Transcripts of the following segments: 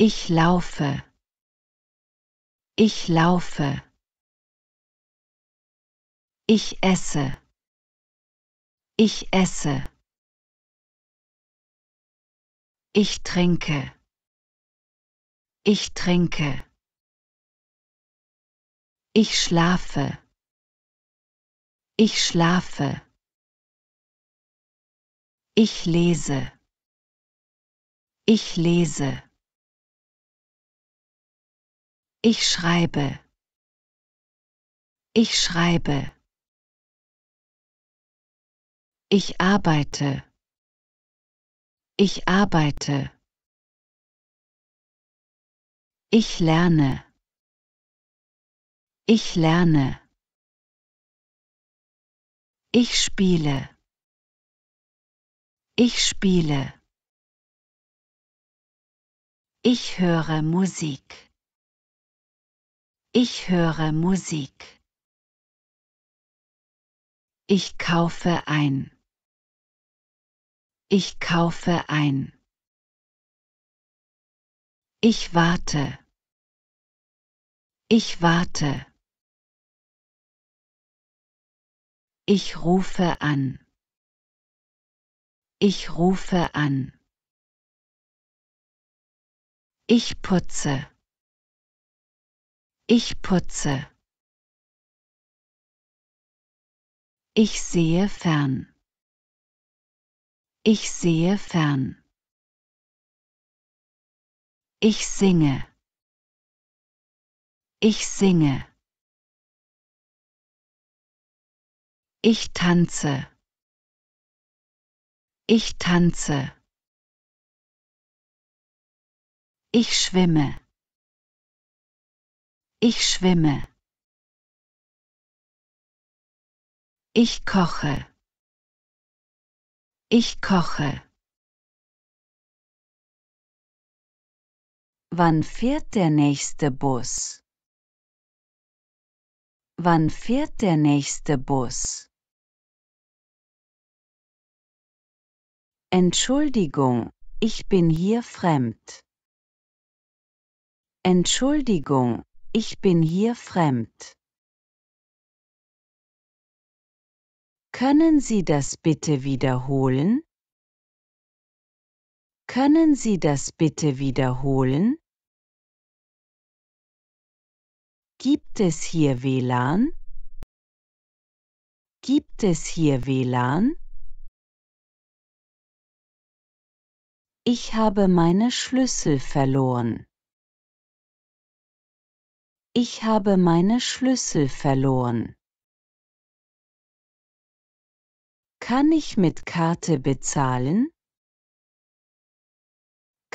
Ich laufe. Ich laufe. Ich esse. Ich esse. Ich trinke. Ich trinke. Ich schlafe. Ich schlafe. Ich lese. Ich lese. Ich schreibe. Ich schreibe. Ich arbeite. Ich arbeite. Ich lerne. Ich lerne. Ich spiele. Ich spiele. Ich höre Musik. Ich höre Musik. Ich kaufe ein. Ich kaufe ein. Ich warte. Ich warte. Ich rufe an. Ich rufe an. Ich putze. Ich putze. Ich sehe fern. Ich sehe fern. Ich singe. Ich singe. Ich tanze. Ich tanze. Ich schwimme. Ich schwimme. Ich koche. Ich koche. Wann fährt der nächste Bus? Wann fährt der nächste Bus? Entschuldigung, ich bin hier fremd. Entschuldigung, ich bin hier fremd. Können Sie das bitte wiederholen? Können Sie das bitte wiederholen? Gibt es hier WLAN? Gibt es hier WLAN? Ich habe meine Schlüssel verloren. Ich habe meine Schlüssel verloren. Kann ich mit Karte bezahlen?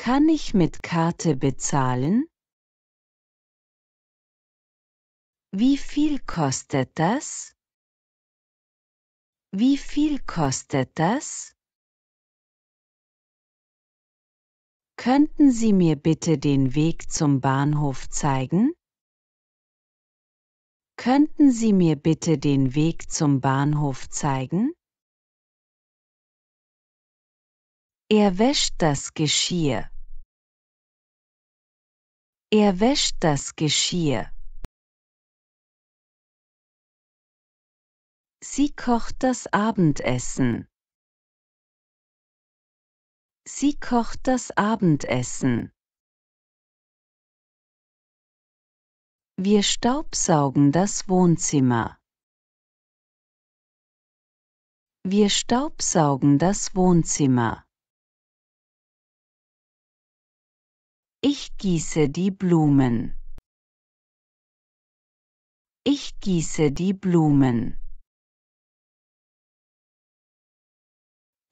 Kann ich mit Karte bezahlen? Wie viel kostet das? Wie viel kostet das? Könnten Sie mir bitte den Weg zum Bahnhof zeigen? Könnten Sie mir bitte den Weg zum Bahnhof zeigen? Er wäscht das Geschirr. Er wäscht das Geschirr. Sie kocht das Abendessen. Sie kocht das Abendessen. Wir staubsaugen das Wohnzimmer. Wir staubsaugen das Wohnzimmer. Ich gieße die Blumen. Ich gieße die Blumen.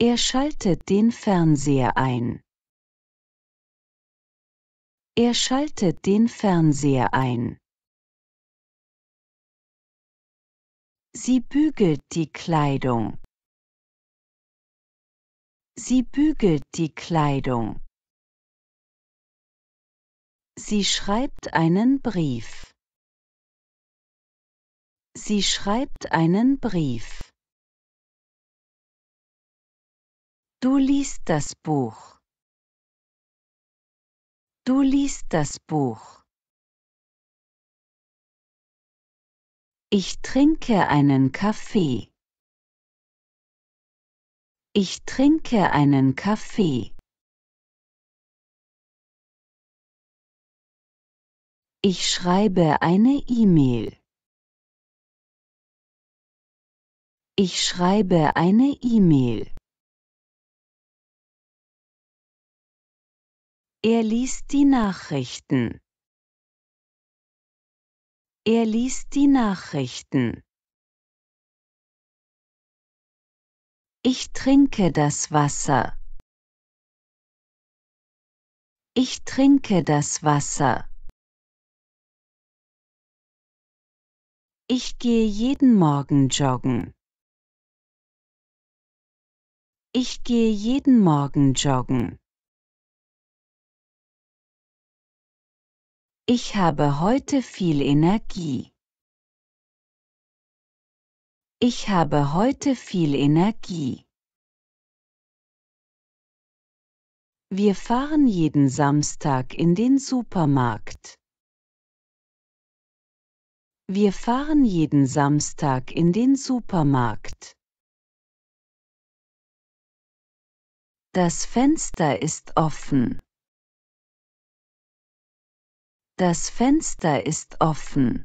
Er schaltet den Fernseher ein. Er schaltet den Fernseher ein. Sie bügelt die Kleidung. Sie bügelt die Kleidung. Sie schreibt einen Brief. Sie schreibt einen Brief. Du liest das Buch. Du liest das Buch. Ich trinke einen Kaffee. Ich trinke einen Kaffee. Ich schreibe eine E-Mail. Ich schreibe eine E-Mail. Er liest die Nachrichten. Er liest die Nachrichten. Ich trinke das Wasser. Ich trinke das Wasser. Ich gehe jeden Morgen joggen. Ich gehe jeden Morgen joggen. Ich habe heute viel Energie. Ich habe heute viel Energie. Wir fahren jeden Samstag in den Supermarkt. Wir fahren jeden Samstag in den Supermarkt. Das Fenster ist offen. Das Fenster ist offen.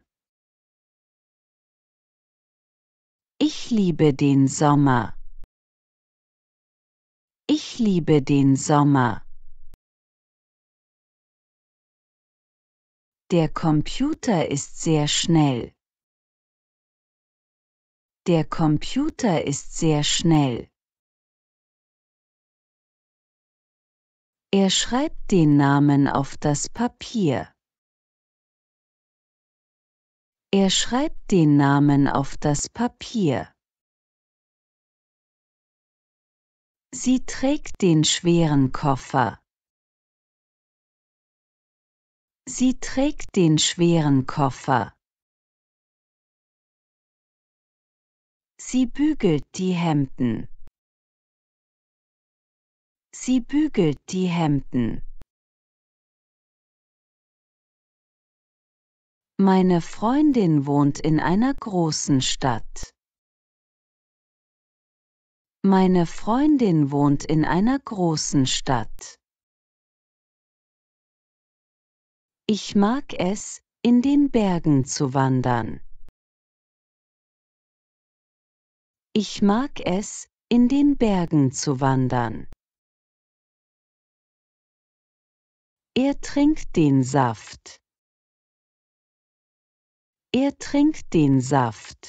Ich liebe den Sommer. Ich liebe den Sommer. Der Computer ist sehr schnell. Der Computer ist sehr schnell. Er schreibt den Namen auf das Papier. Er schreibt den Namen auf das Papier. Sie trägt den schweren Koffer. Sie trägt den schweren Koffer. Sie bügelt die Hemden. Sie bügelt die Hemden. Meine Freundin wohnt in einer großen Stadt. Meine Freundin wohnt in einer großen Stadt. Ich mag es, in den Bergen zu wandern. Ich mag es, in den Bergen zu wandern. Er trinkt den Saft. Er trinkt den Saft.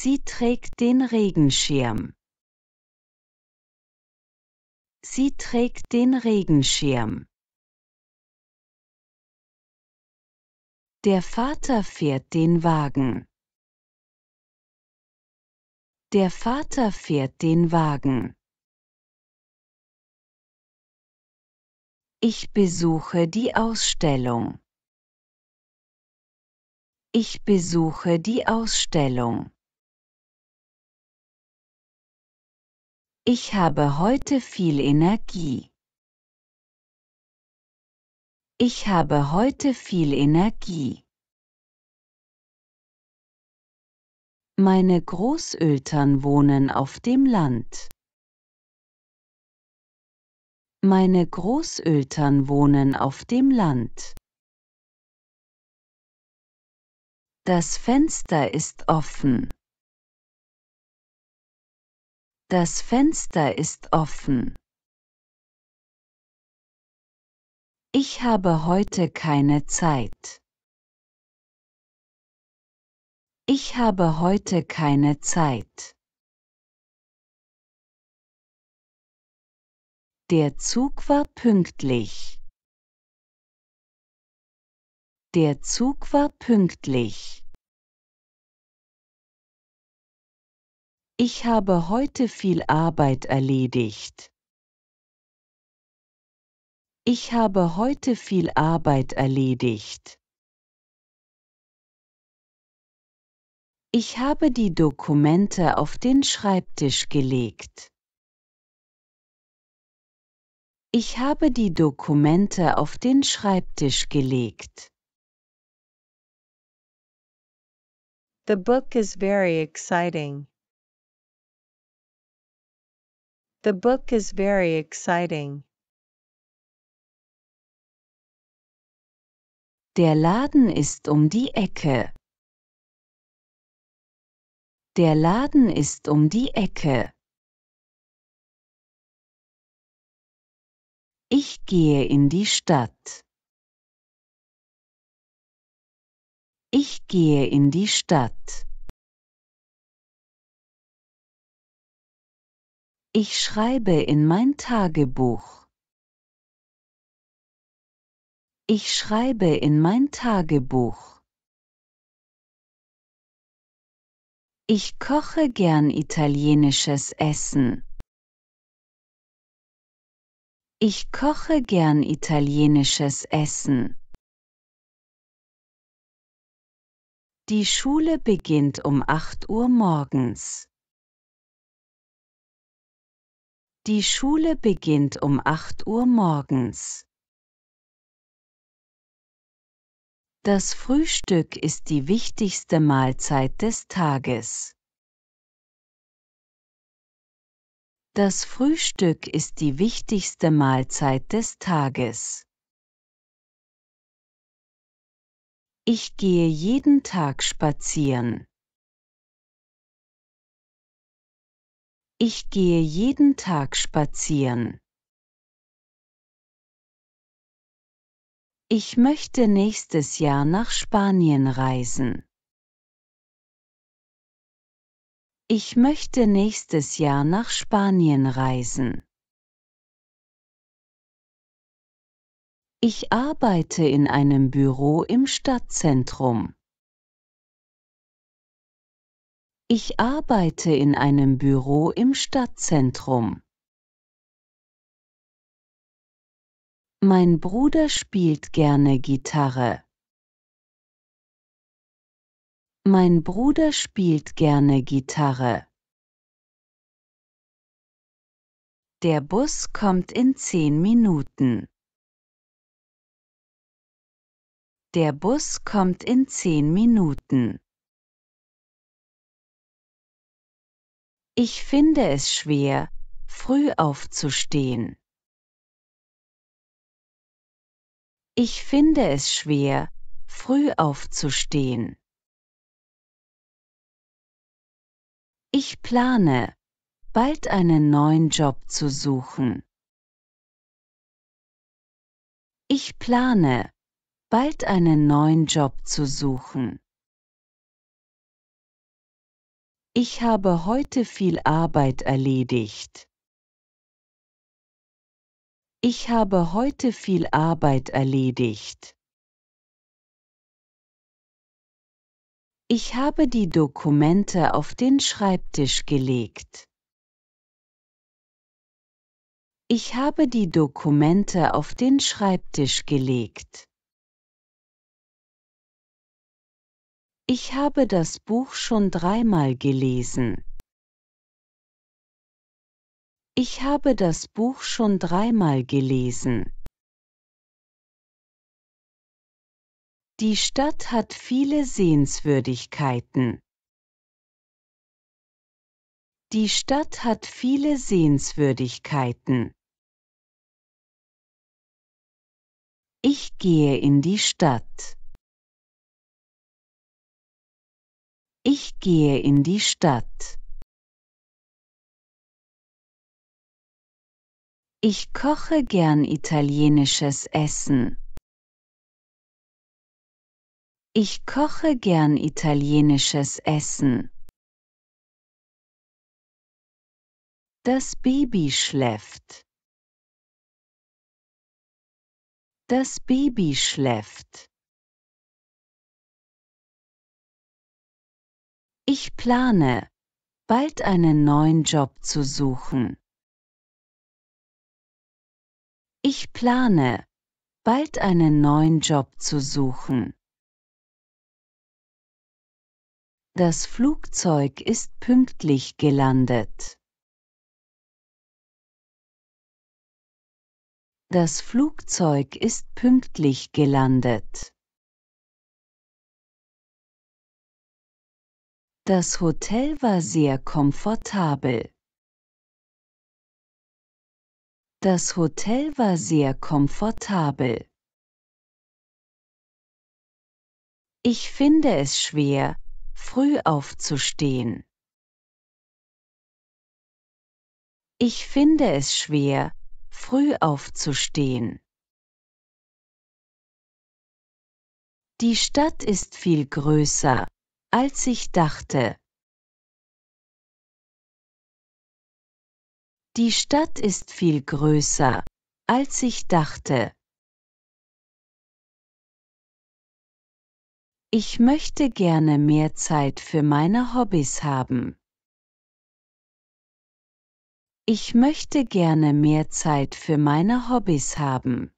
Sie trägt den Regenschirm. Sie trägt den Regenschirm. Der Vater fährt den Wagen. Der Vater fährt den Wagen. Ich besuche die Ausstellung. Ich besuche die Ausstellung. Ich habe heute viel Energie. Ich habe heute viel Energie. Meine Großeltern wohnen auf dem Land. Meine Großeltern wohnen auf dem Land. Das Fenster ist offen. Das Fenster ist offen. Ich habe heute keine Zeit. Ich habe heute keine Zeit. Der Zug war pünktlich. Der Zug war pünktlich. Ich habe heute viel Arbeit erledigt. Ich habe heute viel Arbeit erledigt. Ich habe die Dokumente auf den Schreibtisch gelegt. Ich habe die Dokumente auf den Schreibtisch gelegt. The book is very exciting. The book is very exciting. Der Laden ist um die Ecke. Der Laden ist um die Ecke. Ich gehe in die Stadt. Ich gehe in die Stadt. Ich schreibe in mein Tagebuch. Ich schreibe in mein Tagebuch. Ich koche gern italienisches Essen. Ich koche gern italienisches Essen. Die Schule beginnt um 8 Uhr morgens. Die Schule beginnt um 8 Uhr morgens. Das Frühstück ist die wichtigste Mahlzeit des Tages. Das Frühstück ist die wichtigste Mahlzeit des Tages. Ich gehe jeden Tag spazieren. Ich gehe jeden Tag spazieren. Ich möchte nächstes Jahr nach Spanien reisen. Ich möchte nächstes Jahr nach Spanien reisen. Ich arbeite in einem Büro im Stadtzentrum. Ich arbeite in einem Büro im Stadtzentrum. Mein Bruder spielt gerne Gitarre. Mein Bruder spielt gerne Gitarre. Der Bus kommt in zehn Minuten. Der Bus kommt in zehn Minuten. Ich finde es schwer, früh aufzustehen. Ich finde es schwer, früh aufzustehen. Ich plane, bald einen neuen Job zu suchen. Ich plane, bald einen neuen Job zu suchen. Ich habe heute viel Arbeit erledigt. Ich habe heute viel Arbeit erledigt. Ich habe die Dokumente auf den Schreibtisch gelegt. Ich habe die Dokumente auf den Schreibtisch gelegt. Ich habe das Buch schon dreimal gelesen. Ich habe das Buch schon dreimal gelesen. Die Stadt hat viele Sehenswürdigkeiten. Die Stadt hat viele Sehenswürdigkeiten. Ich gehe in die Stadt. Ich gehe in die Stadt. Ich koche gern italienisches Essen. Ich koche gern italienisches Essen. Das Baby schläft. Das Baby schläft. Ich plane, bald einen neuen Job zu suchen. Ich plane, bald einen neuen Job zu suchen. Das Flugzeug ist pünktlich gelandet. Das Flugzeug ist pünktlich gelandet. Das Hotel war sehr komfortabel. Das Hotel war sehr komfortabel. Ich finde es schwer, früh aufzustehen. Ich finde es schwer, früh aufzustehen. Die Stadt ist viel größer, als ich dachte. Die Stadt ist viel größer, als ich dachte. Ich möchte gerne mehr Zeit für meine Hobbys haben. Ich möchte gerne mehr Zeit für meine Hobbys haben.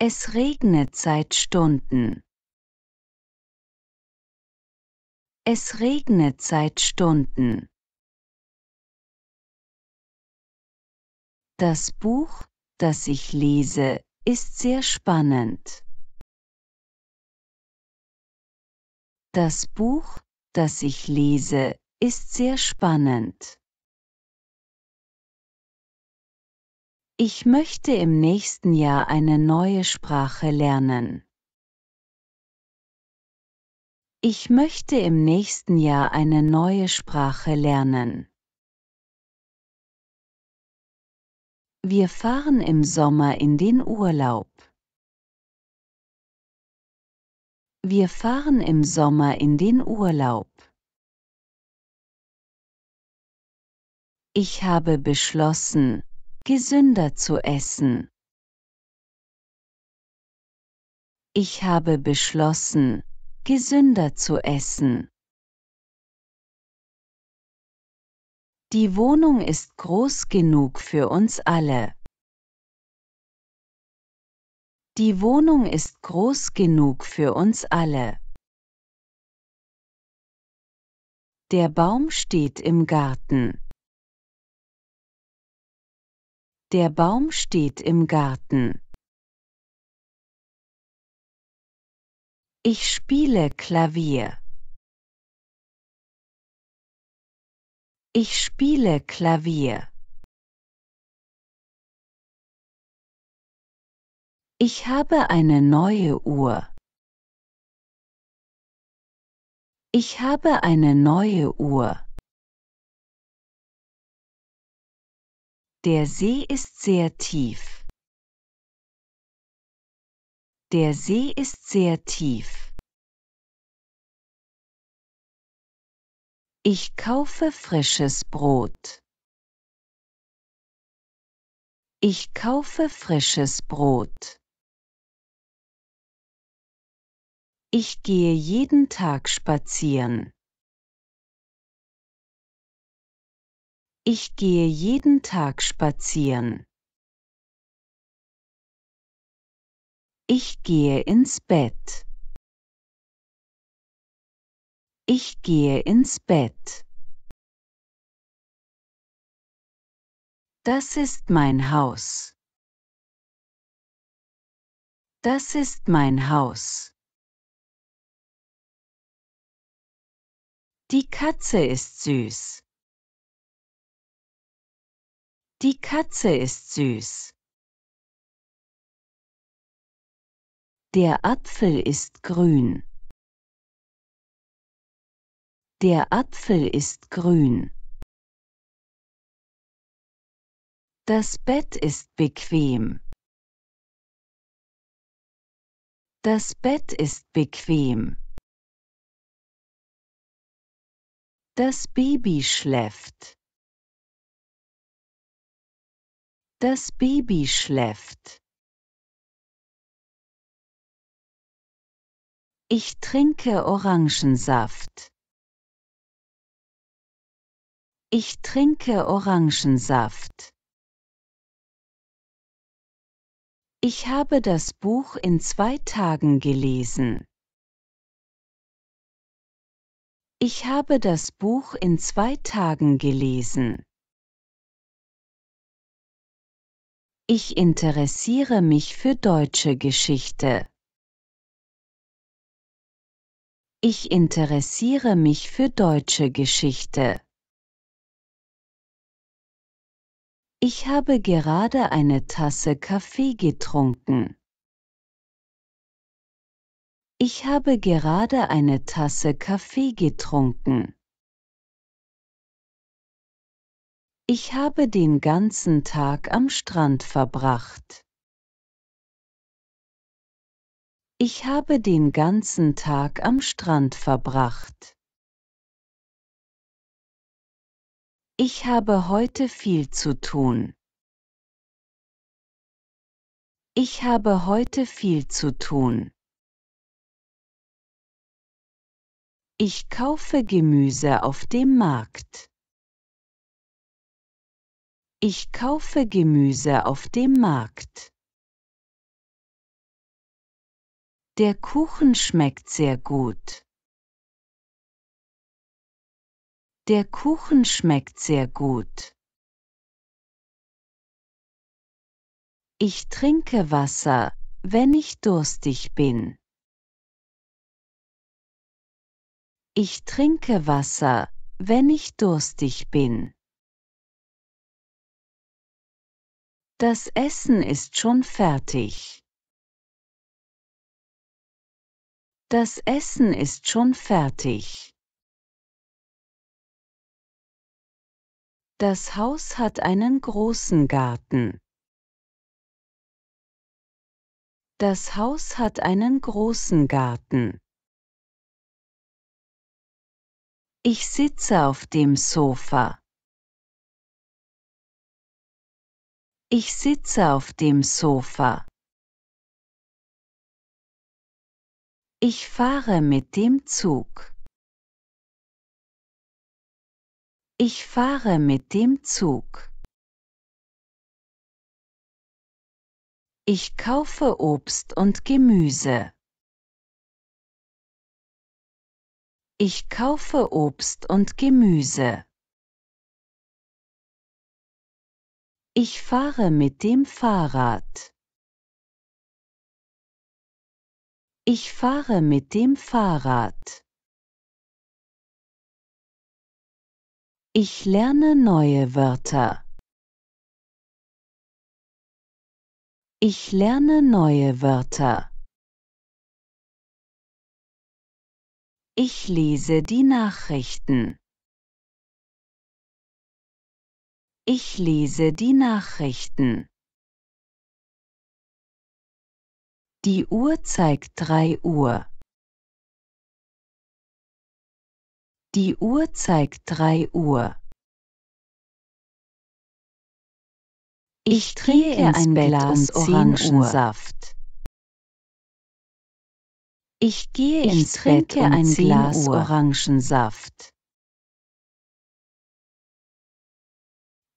Es regnet seit Stunden. Es regnet seit Stunden. Das Buch, das ich lese, ist sehr spannend. Das Buch, das ich lese, ist sehr spannend. Ich möchte im nächsten Jahr eine neue Sprache lernen. Ich möchte im nächsten Jahr eine neue Sprache lernen. Wir fahren im Sommer in den Urlaub. Wir fahren im Sommer in den Urlaub. Ich habe beschlossen, gesünder zu essen. Ich habe beschlossen, gesünder zu essen. Die Wohnung ist groß genug für uns alle. Die Wohnung ist groß genug für uns alle. Der Baum steht im Garten. Der Baum steht im Garten. Ich spiele Klavier. Ich spiele Klavier. Ich habe eine neue Uhr. Ich habe eine neue Uhr. Der See ist sehr tief. Der See ist sehr tief. Ich kaufe frisches Brot. Ich kaufe frisches Brot. Ich gehe jeden Tag spazieren. Ich gehe jeden Tag spazieren. Ich gehe ins Bett. Ich gehe ins Bett. Das ist mein Haus. Das ist mein Haus. Die Katze ist süß. Die Katze ist süß. Der Apfel ist grün. Der Apfel ist grün. Das Bett ist bequem. Das Bett ist bequem. Das Baby schläft. Das Baby schläft. Ich trinke Orangensaft. Ich trinke Orangensaft. Ich habe das Buch in zwei Tagen gelesen. Ich habe das Buch in zwei Tagen gelesen. Ich interessiere mich für deutsche Geschichte. Ich interessiere mich für deutsche Geschichte. Ich habe gerade eine Tasse Kaffee getrunken. Ich habe gerade eine Tasse Kaffee getrunken. Ich habe den ganzen Tag am Strand verbracht. Ich habe den ganzen Tag am Strand verbracht. Ich habe heute viel zu tun. Ich habe heute viel zu tun. Ich kaufe Gemüse auf dem Markt. Ich kaufe Gemüse auf dem Markt. Der Kuchen schmeckt sehr gut. Der Kuchen schmeckt sehr gut. Ich trinke Wasser, wenn ich durstig bin. Ich trinke Wasser, wenn ich durstig bin. Das Essen ist schon fertig. Das Essen ist schon fertig. Das Haus hat einen großen Garten. Das Haus hat einen großen Garten. Ich sitze auf dem Sofa. Ich sitze auf dem Sofa. Ich fahre mit dem Zug. Ich fahre mit dem Zug. Ich kaufe Obst und Gemüse. Ich kaufe Obst und Gemüse. Ich fahre mit dem Fahrrad. Ich fahre mit dem Fahrrad. Ich lerne neue Wörter. Ich lerne neue Wörter. Ich lese die Nachrichten. Ich lese die Nachrichten. Die Uhr zeigt drei Uhr. Die Uhr zeigt drei Uhr. Ich trinke ein Glas Orangensaft. Ich gehe ich ins Bett um ein Glas Uhr. Orangensaft.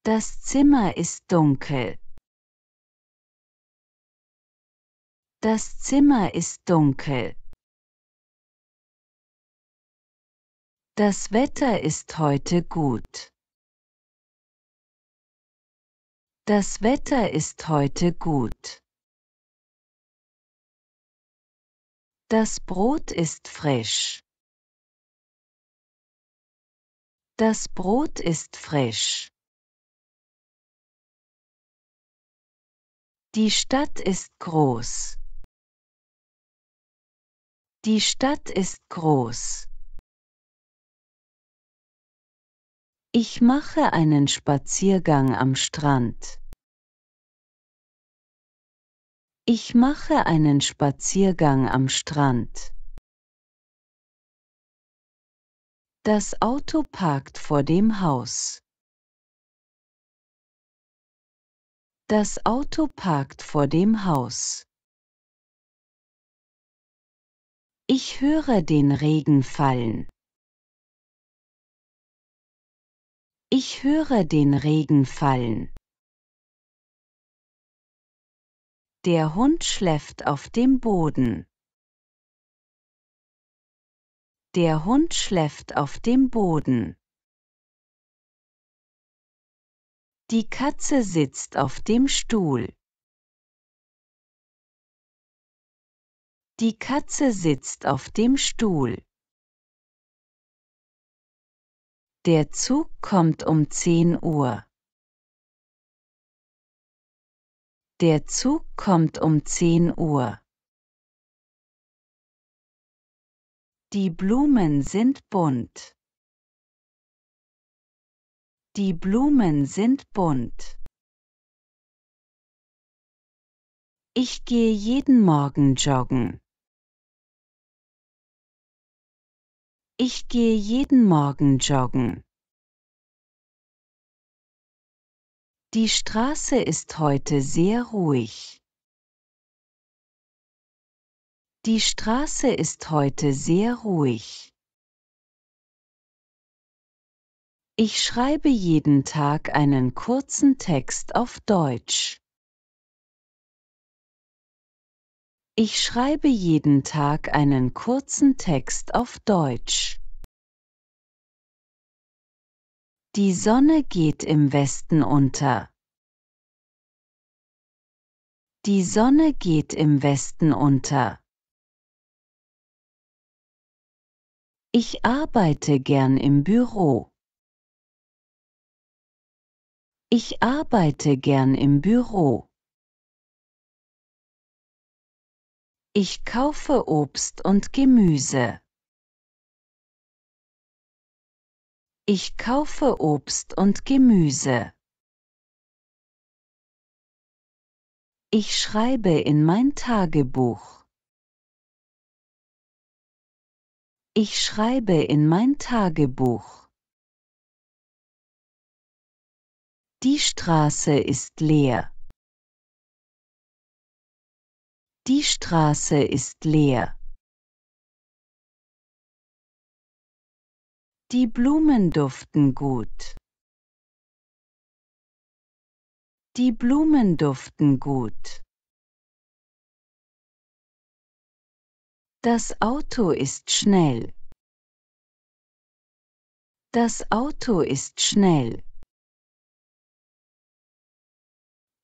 Das Zimmer ist dunkel. Das Zimmer ist dunkel. Das Wetter ist heute gut. Das Wetter ist heute gut. Das Brot ist frisch. Das Brot ist frisch. Die Stadt ist groß. Die Stadt ist groß. Ich mache einen Spaziergang am Strand. Ich mache einen Spaziergang am Strand. Das Auto parkt vor dem Haus. Das Auto parkt vor dem Haus. Ich höre den Regen fallen. Ich höre den Regen fallen. Der Hund schläft auf dem Boden. Der Hund schläft auf dem Boden. Die Katze sitzt auf dem Stuhl. Die Katze sitzt auf dem Stuhl. Der Zug kommt um 10 Uhr. Der Zug kommt um 10 Uhr. Die Blumen sind bunt. Die Blumen sind bunt. Ich gehe jeden Morgen joggen. Ich gehe jeden Morgen joggen. Die Straße ist heute sehr ruhig. Die Straße ist heute sehr ruhig. Ich schreibe jeden Tag einen kurzen Text auf Deutsch. Ich schreibe jeden Tag einen kurzen Text auf Deutsch. Die Sonne geht im Westen unter. Die Sonne geht im Westen unter. Ich arbeite gern im Büro. Ich arbeite gern im Büro. Ich kaufe Obst und Gemüse. Ich kaufe Obst und Gemüse. Ich schreibe in mein Tagebuch. Ich schreibe in mein Tagebuch. Die Straße ist leer. Die Straße ist leer. Die Blumen duften gut. Die Blumen duften gut. Das Auto ist schnell. Das Auto ist schnell.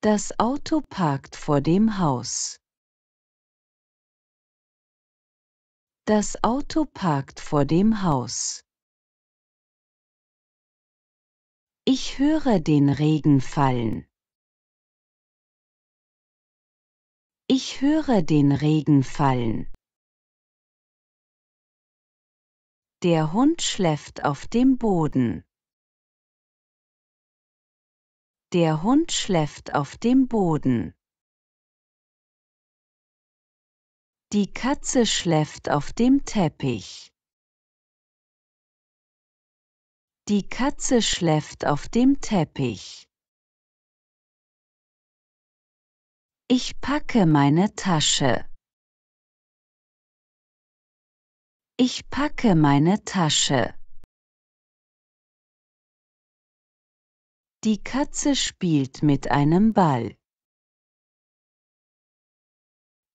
Das Auto parkt vor dem Haus. Das Auto parkt vor dem Haus. Ich höre den Regen fallen. Ich höre den Regen fallen. Der Hund schläft auf dem Boden. Der Hund schläft auf dem Boden. Die Katze schläft auf dem Teppich. Die Katze schläft auf dem Teppich. Ich packe meine Tasche. Ich packe meine Tasche. Die Katze spielt mit einem Ball.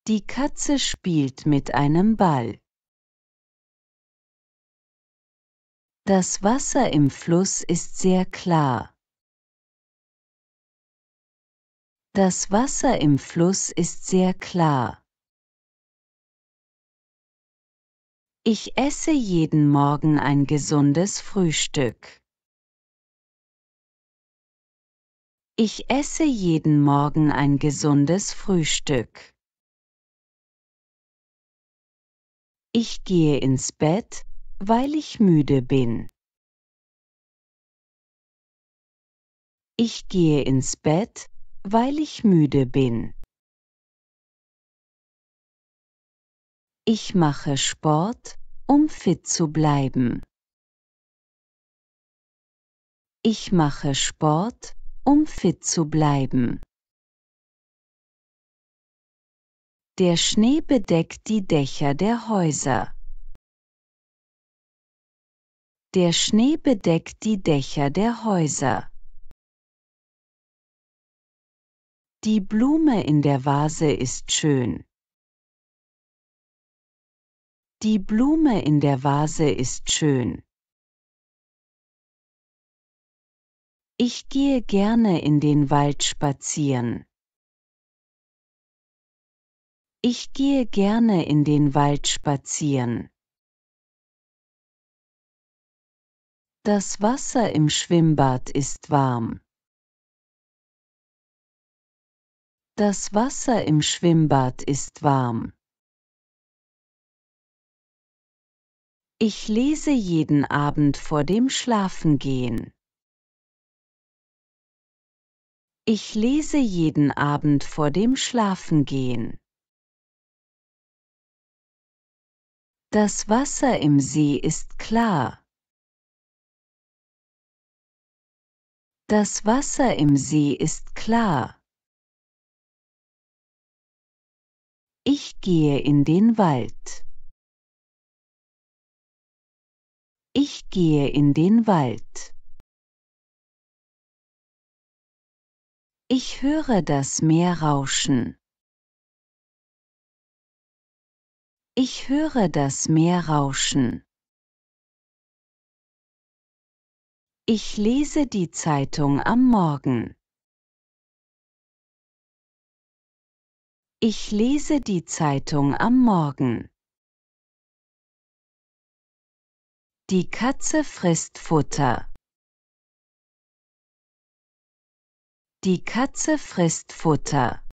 Die Katze spielt mit einem Ball. Das Wasser im Fluss ist sehr klar. Das Wasser im Fluss ist sehr klar. Ich esse jeden Morgen ein gesundes Frühstück. Ich esse jeden Morgen ein gesundes Frühstück. Ich gehe ins Bett, weil ich müde bin. Ich gehe ins Bett, weil ich müde bin. Ich mache Sport, um fit zu bleiben. Ich mache Sport, um fit zu bleiben. Der Schnee bedeckt die Dächer der Häuser. Der Schnee bedeckt die Dächer der Häuser. Die Blume in der Vase ist schön. Die Blume in der Vase ist schön. Ich gehe gerne in den Wald spazieren. Ich gehe gerne in den Wald spazieren. Das Wasser im Schwimmbad ist warm. Das Wasser im Schwimmbad ist warm. Ich lese jeden Abend vor dem Schlafengehen. Ich lese jeden Abend vor dem Schlafengehen. Das Wasser im See ist klar. Das Wasser im See ist klar. Ich gehe in den Wald. Ich gehe in den Wald. Ich höre das Meer rauschen. Ich höre das Meer rauschen. Ich lese die Zeitung am Morgen. Ich lese die Zeitung am Morgen. Die Katze frisst Futter. Die Katze frisst Futter.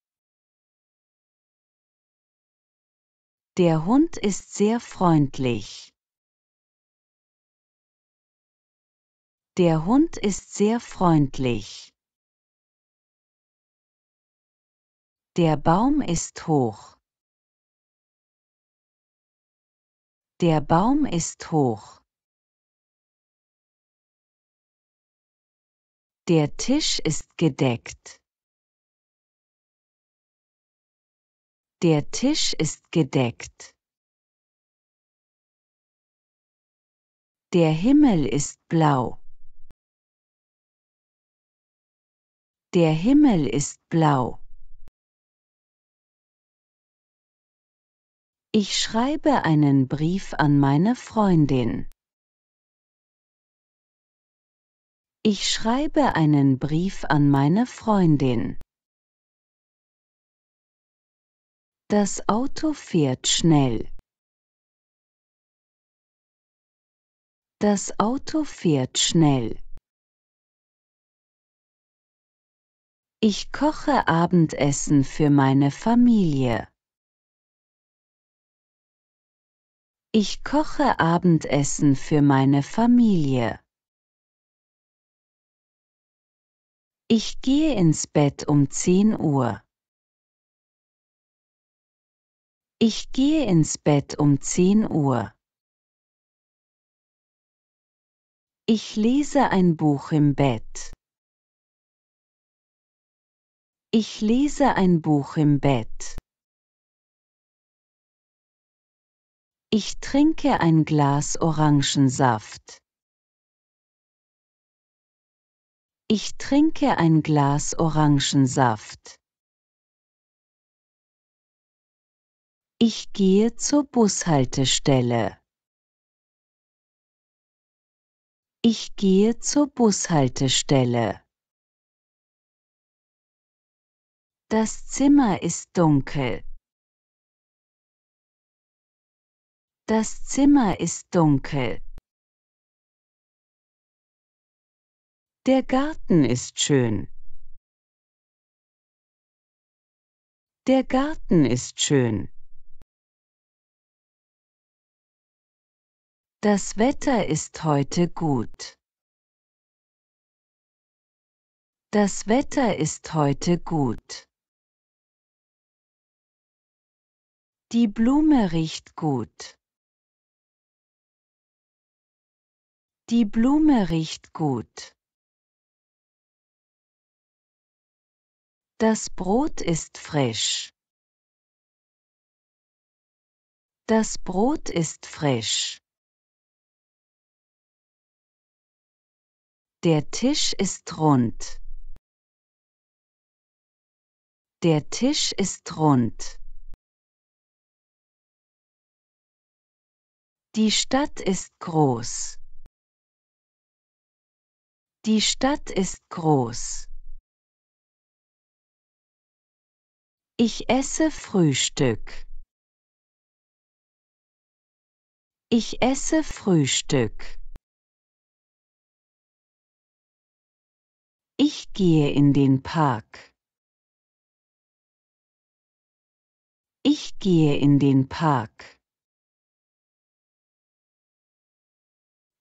Der Hund ist sehr freundlich. Der Hund ist sehr freundlich. Der Baum ist hoch. Der Baum ist hoch. Der Tisch ist gedeckt. Der Tisch ist gedeckt. Der Himmel ist blau. Der Himmel ist blau. Ich schreibe einen Brief an meine Freundin. Ich schreibe einen Brief an meine Freundin. Das Auto fährt schnell. Das Auto fährt schnell. Ich koche Abendessen für meine Familie. Ich koche Abendessen für meine Familie. Ich gehe ins Bett um 10 Uhr. Ich gehe ins Bett um 10 Uhr. Ich lese ein Buch im Bett. Ich lese ein Buch im Bett. Ich trinke ein Glas Orangensaft. Ich trinke ein Glas Orangensaft. Ich gehe zur Bushaltestelle. Ich gehe zur Bushaltestelle. Das Zimmer ist dunkel. Das Zimmer ist dunkel. Der Garten ist schön. Der Garten ist schön. Das Wetter ist heute gut. Das Wetter ist heute gut. Die Blume riecht gut. Die Blume riecht gut. Das Brot ist frisch. Das Brot ist frisch. Der Tisch ist rund. Der Tisch ist rund. Die Stadt ist groß. Die Stadt ist groß. Ich esse Frühstück. Ich esse Frühstück. Ich gehe in den Park. Ich gehe in den Park.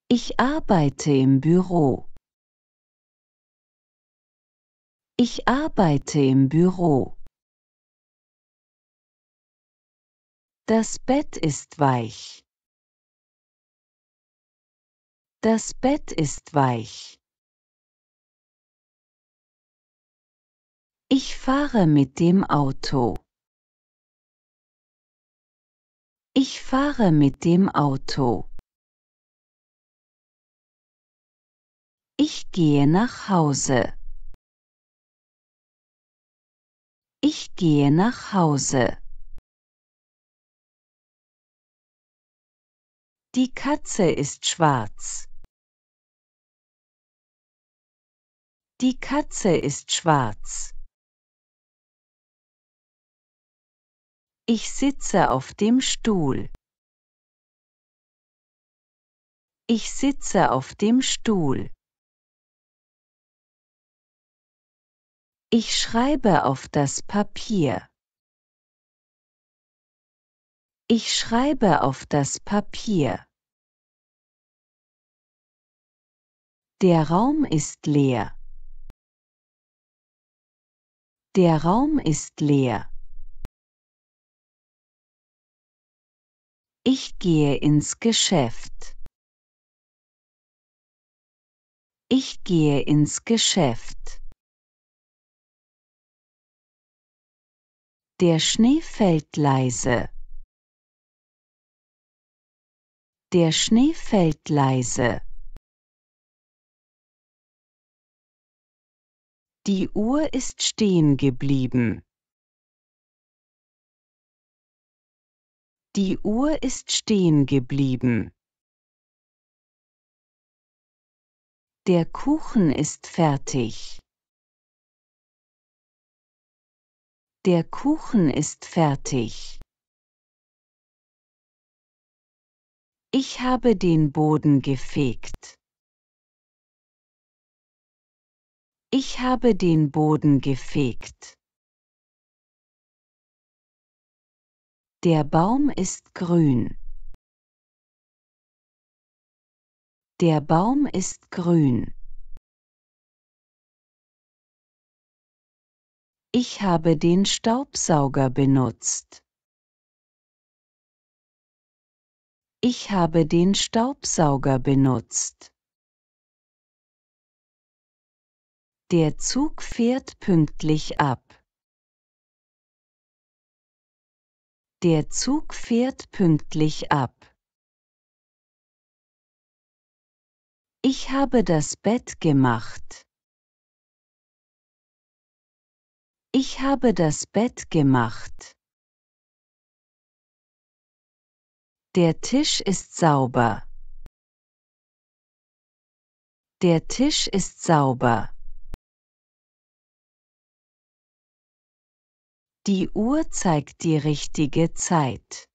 Ich arbeite im Büro. Ich arbeite im Büro. Das Bett ist weich. Das Bett ist weich. Ich fahre mit dem Auto. Ich fahre mit dem Auto. Ich gehe nach Hause. Ich gehe nach Hause. Die Katze ist schwarz. Die Katze ist schwarz. Ich sitze auf dem Stuhl. Ich sitze auf dem Stuhl. Ich schreibe auf das Papier. Ich schreibe auf das Papier. Der Raum ist leer. Der Raum ist leer. Ich gehe ins Geschäft. Ich gehe ins Geschäft. Der Schnee fällt leise. Der Schnee fällt leise. Die Uhr ist stehen geblieben. Die Uhr ist stehen geblieben. Der Kuchen ist fertig. Der Kuchen ist fertig. Ich habe den Boden gefegt. Ich habe den Boden gefegt. Der Baum ist grün. Der Baum ist grün. Ich habe den Staubsauger benutzt. Ich habe den Staubsauger benutzt. Der Zug fährt pünktlich ab. Der Zug fährt pünktlich ab. Ich habe das Bett gemacht. Ich habe das Bett gemacht. Der Tisch ist sauber. Der Tisch ist sauber. Die Uhr zeigt die richtige Zeit.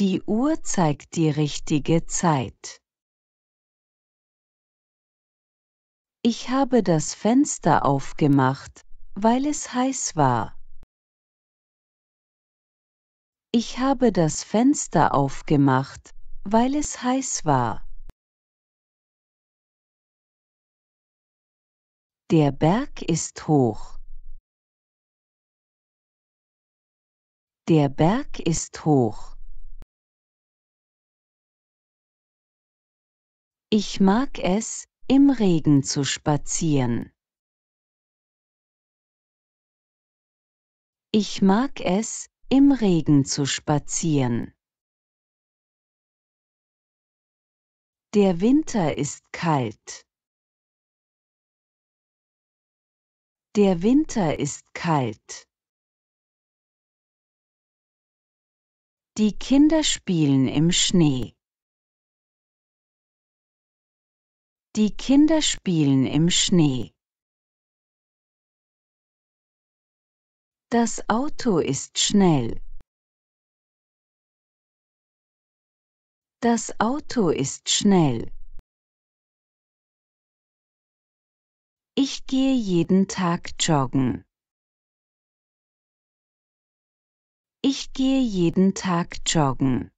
Die Uhr zeigt die richtige Zeit. Ich habe das Fenster aufgemacht, weil es heiß war. Ich habe das Fenster aufgemacht, weil es heiß war. Der Berg ist hoch. Der Berg ist hoch. Ich mag es, im Regen zu spazieren. Ich mag es, im Regen zu spazieren. Der Winter ist kalt. Der Winter ist kalt. Die Kinder spielen im Schnee. Die Kinder spielen im Schnee. Das Auto ist schnell. Das Auto ist schnell. Ich gehe jeden Tag joggen. Ich gehe jeden Tag joggen.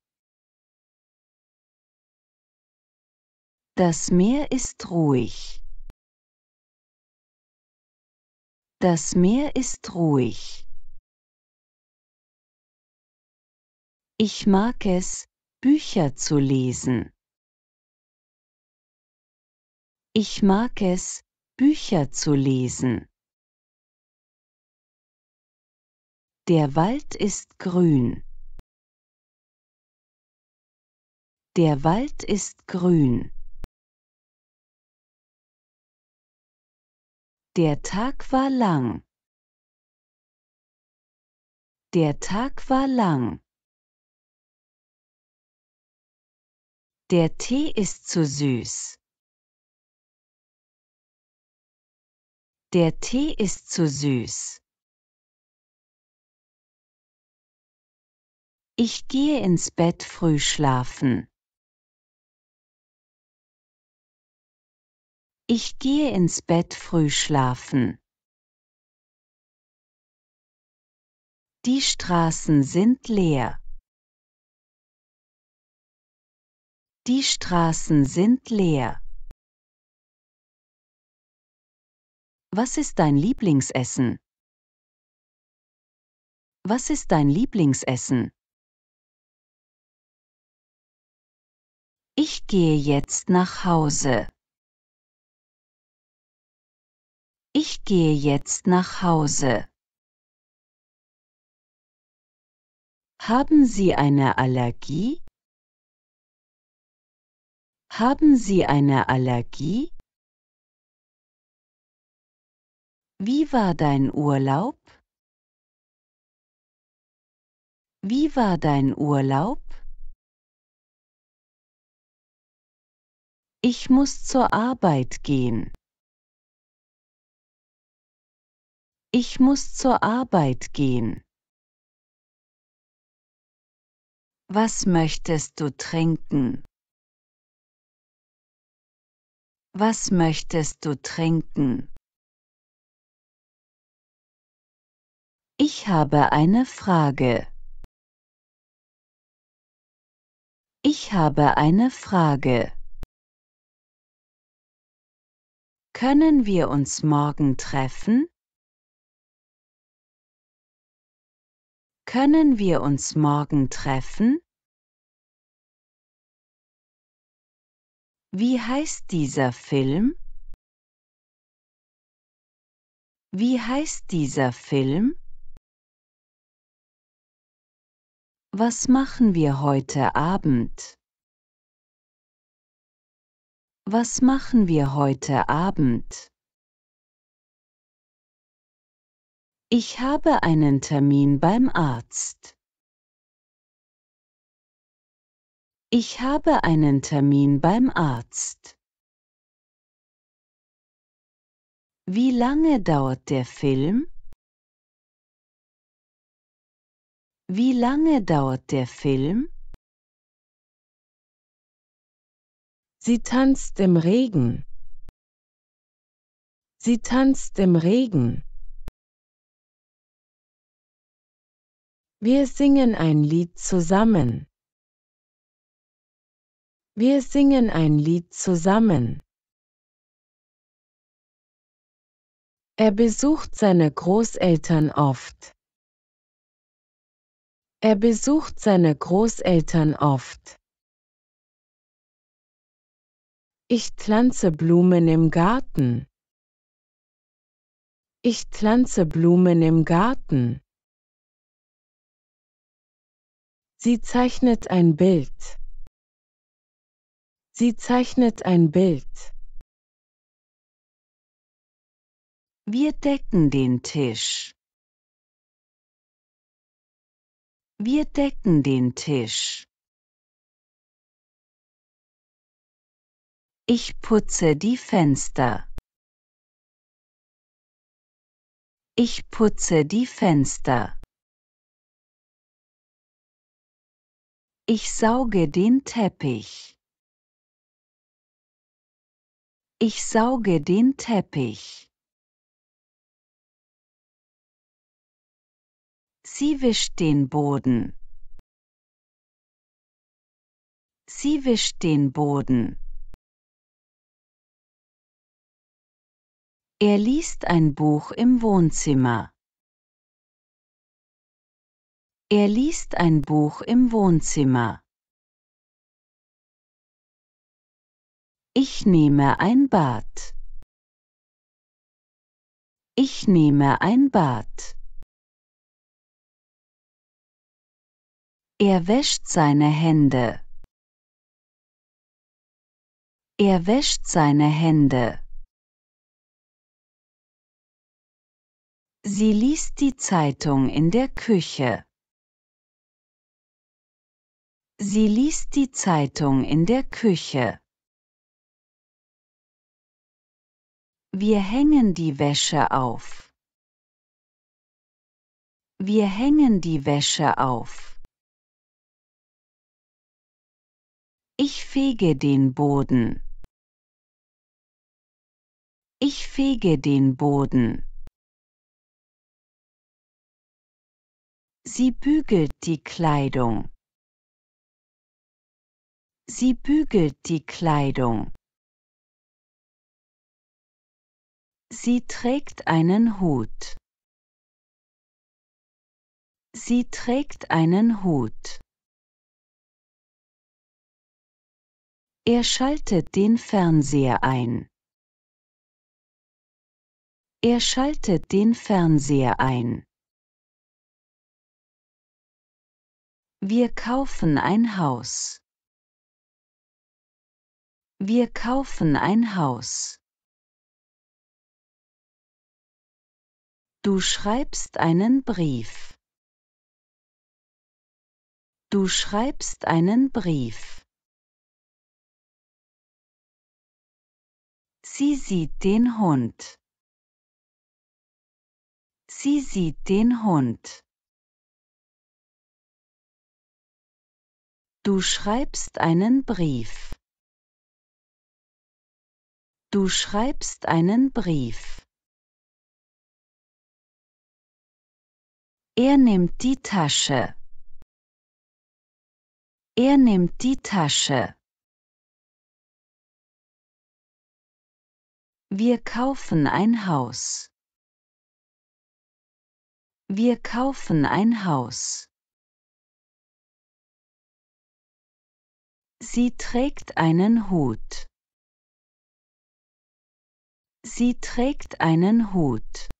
Das Meer ist ruhig. Das Meer ist ruhig. Ich mag es, Bücher zu lesen. Ich mag es, Bücher zu lesen. Der Wald ist grün. Der Wald ist grün. Der Tag war lang. Der Tag war lang. Der Tee ist zu süß. Der Tee ist zu süß. Ich gehe ins Bett früh schlafen. Ich gehe ins Bett früh schlafen. Die Straßen sind leer. Die Straßen sind leer. Was ist dein Lieblingsessen? Was ist dein Lieblingsessen? Ich gehe jetzt nach Hause. Ich gehe jetzt nach Hause. Haben Sie eine Allergie? Haben Sie eine Allergie? Wie war dein Urlaub? Wie war dein Urlaub? Ich muss zur Arbeit gehen. Ich muss zur Arbeit gehen. Was möchtest du trinken? Was möchtest du trinken? Ich habe eine Frage. Ich habe eine Frage. Können wir uns morgen treffen? Können wir uns morgen treffen? Wie heißt dieser Film? Wie heißt dieser Film? Was machen wir heute Abend? Was machen wir heute Abend? Ich habe einen Termin beim Arzt. Ich habe einen Termin beim Arzt. Wie lange dauert der Film? Wie lange dauert der Film? Sie tanzt im Regen. Sie tanzt im Regen. Wir singen ein Lied zusammen. Wir singen ein Lied zusammen. Er besucht seine Großeltern oft. Er besucht seine Großeltern oft. Ich pflanze Blumen im Garten. Ich pflanze Blumen im Garten. Sie zeichnet ein Bild. Sie zeichnet ein Bild. Wir decken den Tisch. Wir decken den Tisch. Ich putze die Fenster. Ich putze die Fenster. Ich sauge den Teppich. Ich sauge den Teppich. Sie wischt den Boden. Sie wischt den Boden. Er liest ein Buch im Wohnzimmer. Er liest ein Buch im Wohnzimmer. Ich nehme ein Bad. Ich nehme ein Bad. Er wäscht seine Hände. Er wäscht seine Hände. Sie liest die Zeitung in der Küche. Sie liest die Zeitung in der Küche. Wir hängen die Wäsche auf. Wir hängen die Wäsche auf. Ich fege den Boden. Ich fege den Boden. Sie bügelt die Kleidung. Sie bügelt die Kleidung. Sie trägt einen Hut. Sie trägt einen Hut. Er schaltet den Fernseher ein. Er schaltet den Fernseher ein. Wir kaufen ein Haus. Wir kaufen ein Haus. Du schreibst einen Brief. Du schreibst einen Brief. Sie sieht den Hund. Sie sieht den Hund. Du schreibst einen Brief. Du schreibst einen Brief. Er nimmt die Tasche. Er nimmt die Tasche. Wir kaufen ein Haus. Wir kaufen ein Haus. Sie trägt einen Hut. Sie trägt einen Hut.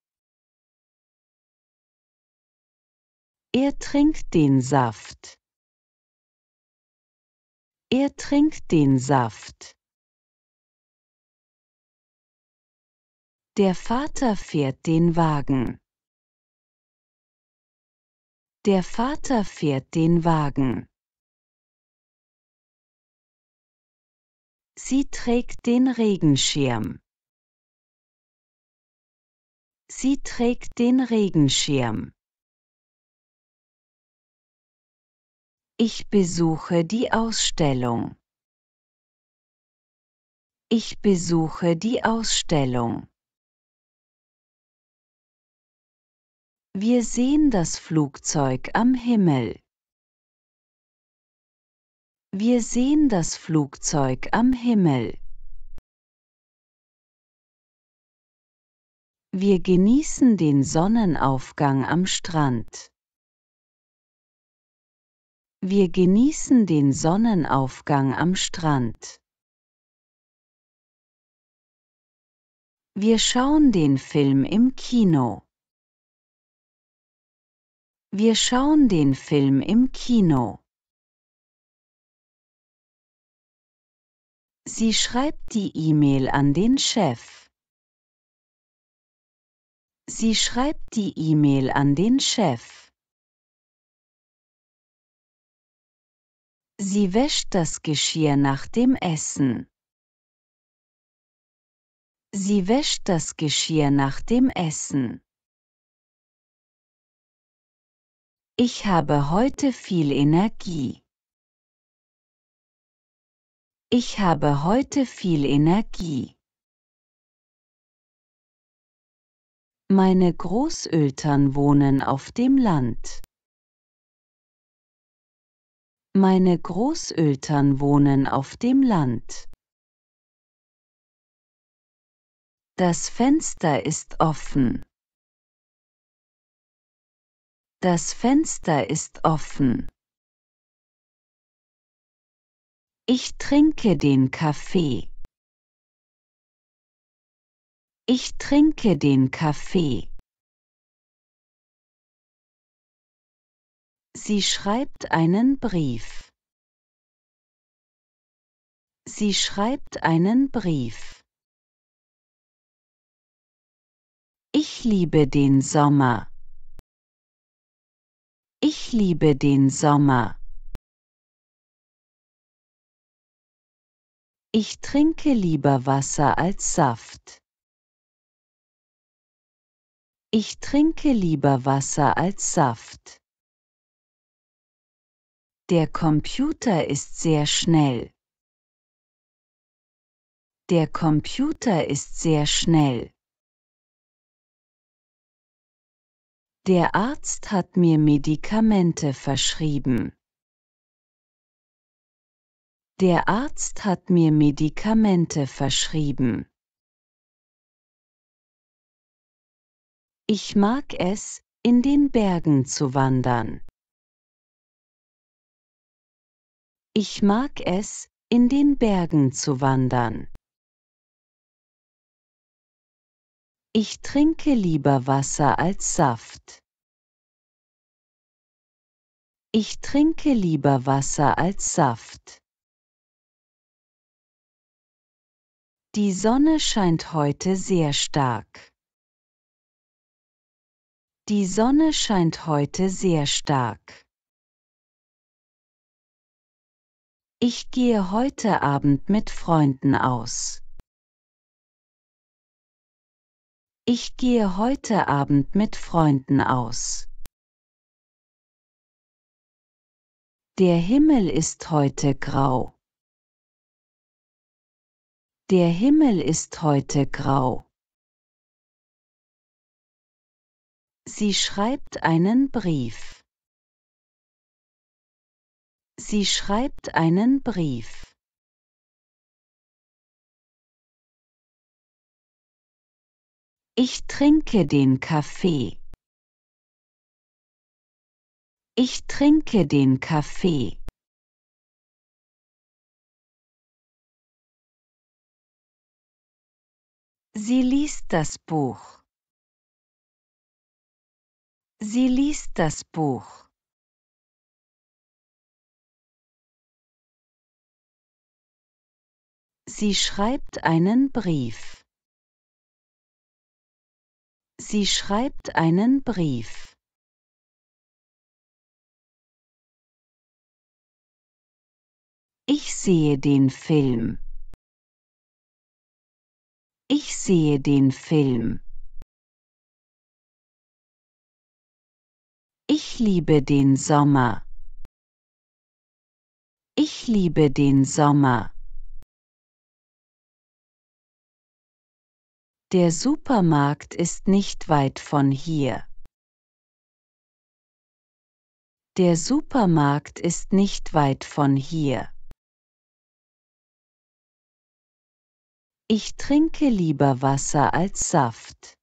Er trinkt den Saft. Er trinkt den Saft. Der Vater fährt den Wagen. Der Vater fährt den Wagen. Sie trägt den Regenschirm. Sie trägt den Regenschirm. Ich besuche die Ausstellung. Ich besuche die Ausstellung. Wir sehen das Flugzeug am Himmel. Wir sehen das Flugzeug am Himmel. Wir genießen den Sonnenaufgang am Strand. Wir genießen den Sonnenaufgang am Strand. Wir schauen den Film im Kino. Wir schauen den Film im Kino. Sie schreibt die E-Mail an den Chef. Sie schreibt die E-Mail an den Chef. Sie wäscht das Geschirr nach dem Essen. Sie wäscht das Geschirr nach dem Essen. Ich habe heute viel Energie. Ich habe heute viel Energie. Meine Großeltern wohnen auf dem Land. Meine Großeltern wohnen auf dem Land. Das Fenster ist offen. Das Fenster ist offen. Ich trinke den Kaffee. Ich trinke den Kaffee. Sie schreibt einen Brief. Sie schreibt einen Brief. Ich liebe den Sommer. Ich liebe den Sommer. Ich trinke lieber Wasser als Saft. Ich trinke lieber Wasser als Saft. Der Computer ist sehr schnell. Der Computer ist sehr schnell. Der Arzt hat mir Medikamente verschrieben. Der Arzt hat mir Medikamente verschrieben. Ich mag es, in den Bergen zu wandern. Ich mag es, in den Bergen zu wandern. Ich trinke lieber Wasser als Saft. Ich trinke lieber Wasser als Saft. Die Sonne scheint heute sehr stark. Die Sonne scheint heute sehr stark. Ich gehe heute Abend mit Freunden aus. Ich gehe heute Abend mit Freunden aus. Der Himmel ist heute grau. Der Himmel ist heute grau. Sie schreibt einen Brief. Sie schreibt einen Brief. Ich trinke den Kaffee. Ich trinke den Kaffee. Sie liest das Buch. Sie liest das Buch. Sie schreibt einen Brief. Sie schreibt einen Brief. Ich sehe den Film. Ich sehe den Film. Ich liebe den Sommer. Ich liebe den Sommer. Der Supermarkt ist nicht weit von hier. Der Supermarkt ist nicht weit von hier. Ich trinke lieber Wasser als Saft.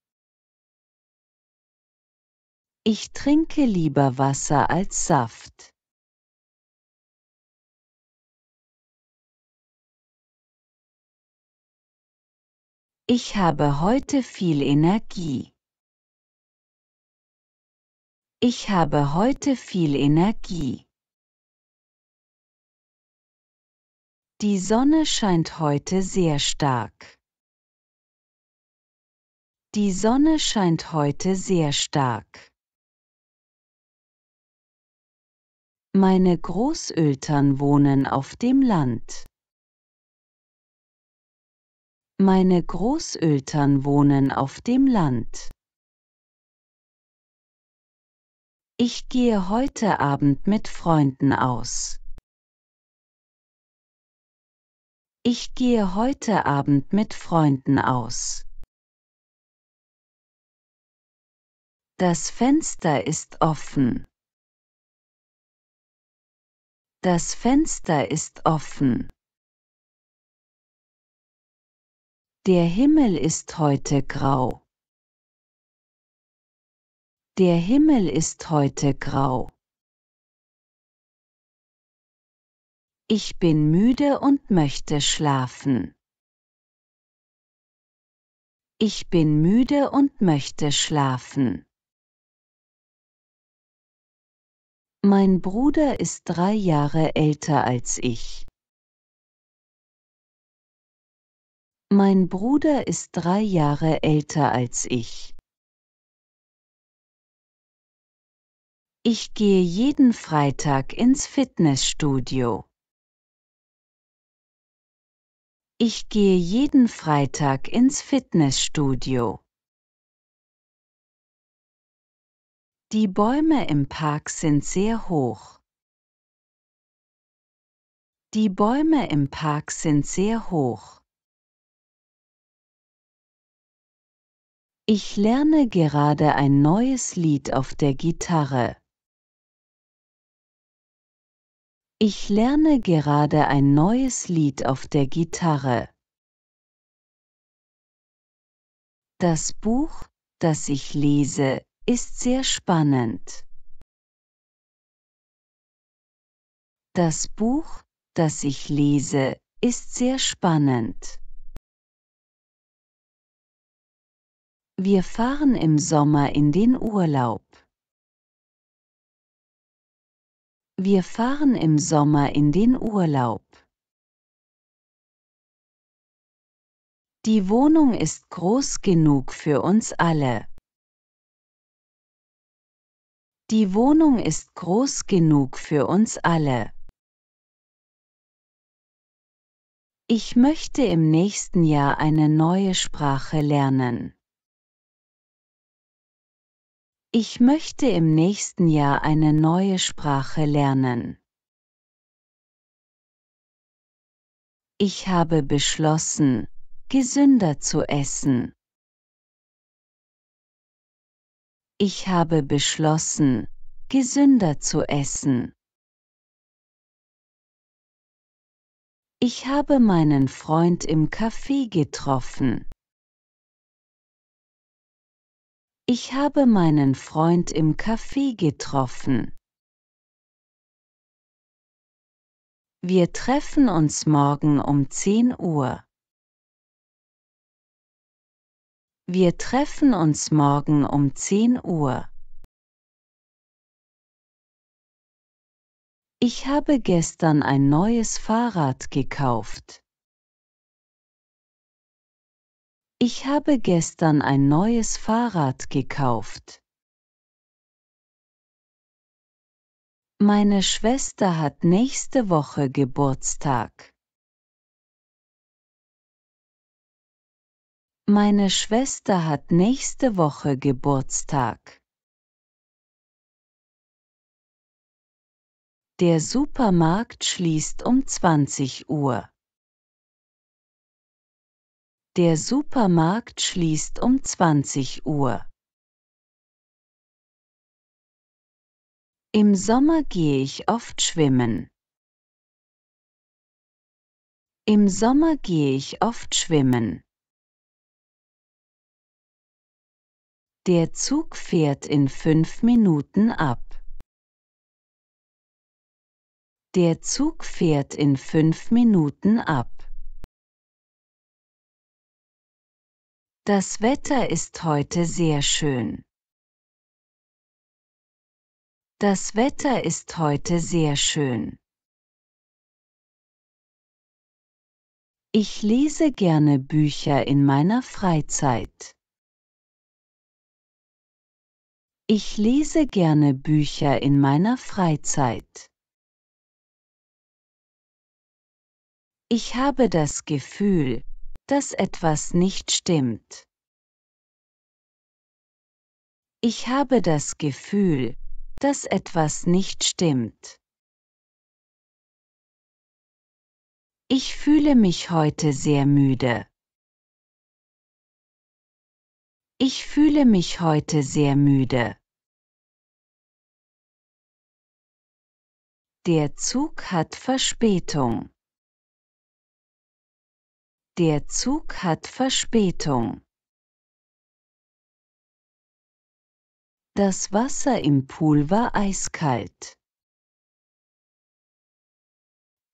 Ich trinke lieber Wasser als Saft. Ich habe heute viel Energie. Ich habe heute viel Energie. Die Sonne scheint heute sehr stark. Die Sonne scheint heute sehr stark. Meine Großeltern wohnen auf dem Land. Meine Großeltern wohnen auf dem Land. Ich gehe heute Abend mit Freunden aus. Ich gehe heute Abend mit Freunden aus. Das Fenster ist offen. Das Fenster ist offen. Der Himmel ist heute grau. Der Himmel ist heute grau. Ich bin müde und möchte schlafen. Ich bin müde und möchte schlafen. Mein Bruder ist drei Jahre älter als ich. Mein Bruder ist drei Jahre älter als ich. Ich gehe jeden Freitag ins Fitnessstudio. Ich gehe jeden Freitag ins Fitnessstudio. Die Bäume im Park sind sehr hoch. Die Bäume im Park sind sehr hoch. Ich lerne gerade ein neues Lied auf der Gitarre. Ich lerne gerade ein neues Lied auf der Gitarre. Das Buch, das ich lese, ist sehr spannend. Das Buch, das ich lese, ist sehr spannend. Wir fahren im Sommer in den Urlaub. Wir fahren im Sommer in den Urlaub. Die Wohnung ist groß genug für uns alle. Die Wohnung ist groß genug für uns alle. Ich möchte im nächsten Jahr eine neue Sprache lernen. Ich möchte im nächsten Jahr eine neue Sprache lernen. Ich habe beschlossen, gesünder zu essen. Ich habe beschlossen, gesünder zu essen. Ich habe meinen Freund im Café getroffen. Ich habe meinen Freund im Café getroffen. Wir treffen uns morgen um 10 Uhr. Wir treffen uns morgen um 10 Uhr. Ich habe gestern ein neues Fahrrad gekauft. Ich habe gestern ein neues Fahrrad gekauft. Meine Schwester hat nächste Woche Geburtstag. Meine Schwester hat nächste Woche Geburtstag. Der Supermarkt schließt um 20 Uhr. Der Supermarkt schließt um 20 Uhr. Im Sommer gehe ich oft schwimmen. Im Sommer gehe ich oft schwimmen. Der Zug fährt in fünf Minuten ab. Der Zug fährt in fünf Minuten ab. Das Wetter ist heute sehr schön. Das Wetter ist heute sehr schön. Ich lese gerne Bücher in meiner Freizeit. Ich lese gerne Bücher in meiner Freizeit. Ich habe das Gefühl, dass etwas nicht stimmt. Ich habe das Gefühl, dass etwas nicht stimmt. Ich fühle mich heute sehr müde. Ich fühle mich heute sehr müde. Der Zug hat Verspätung. Der Zug hat Verspätung. Das Wasser im Pool war eiskalt.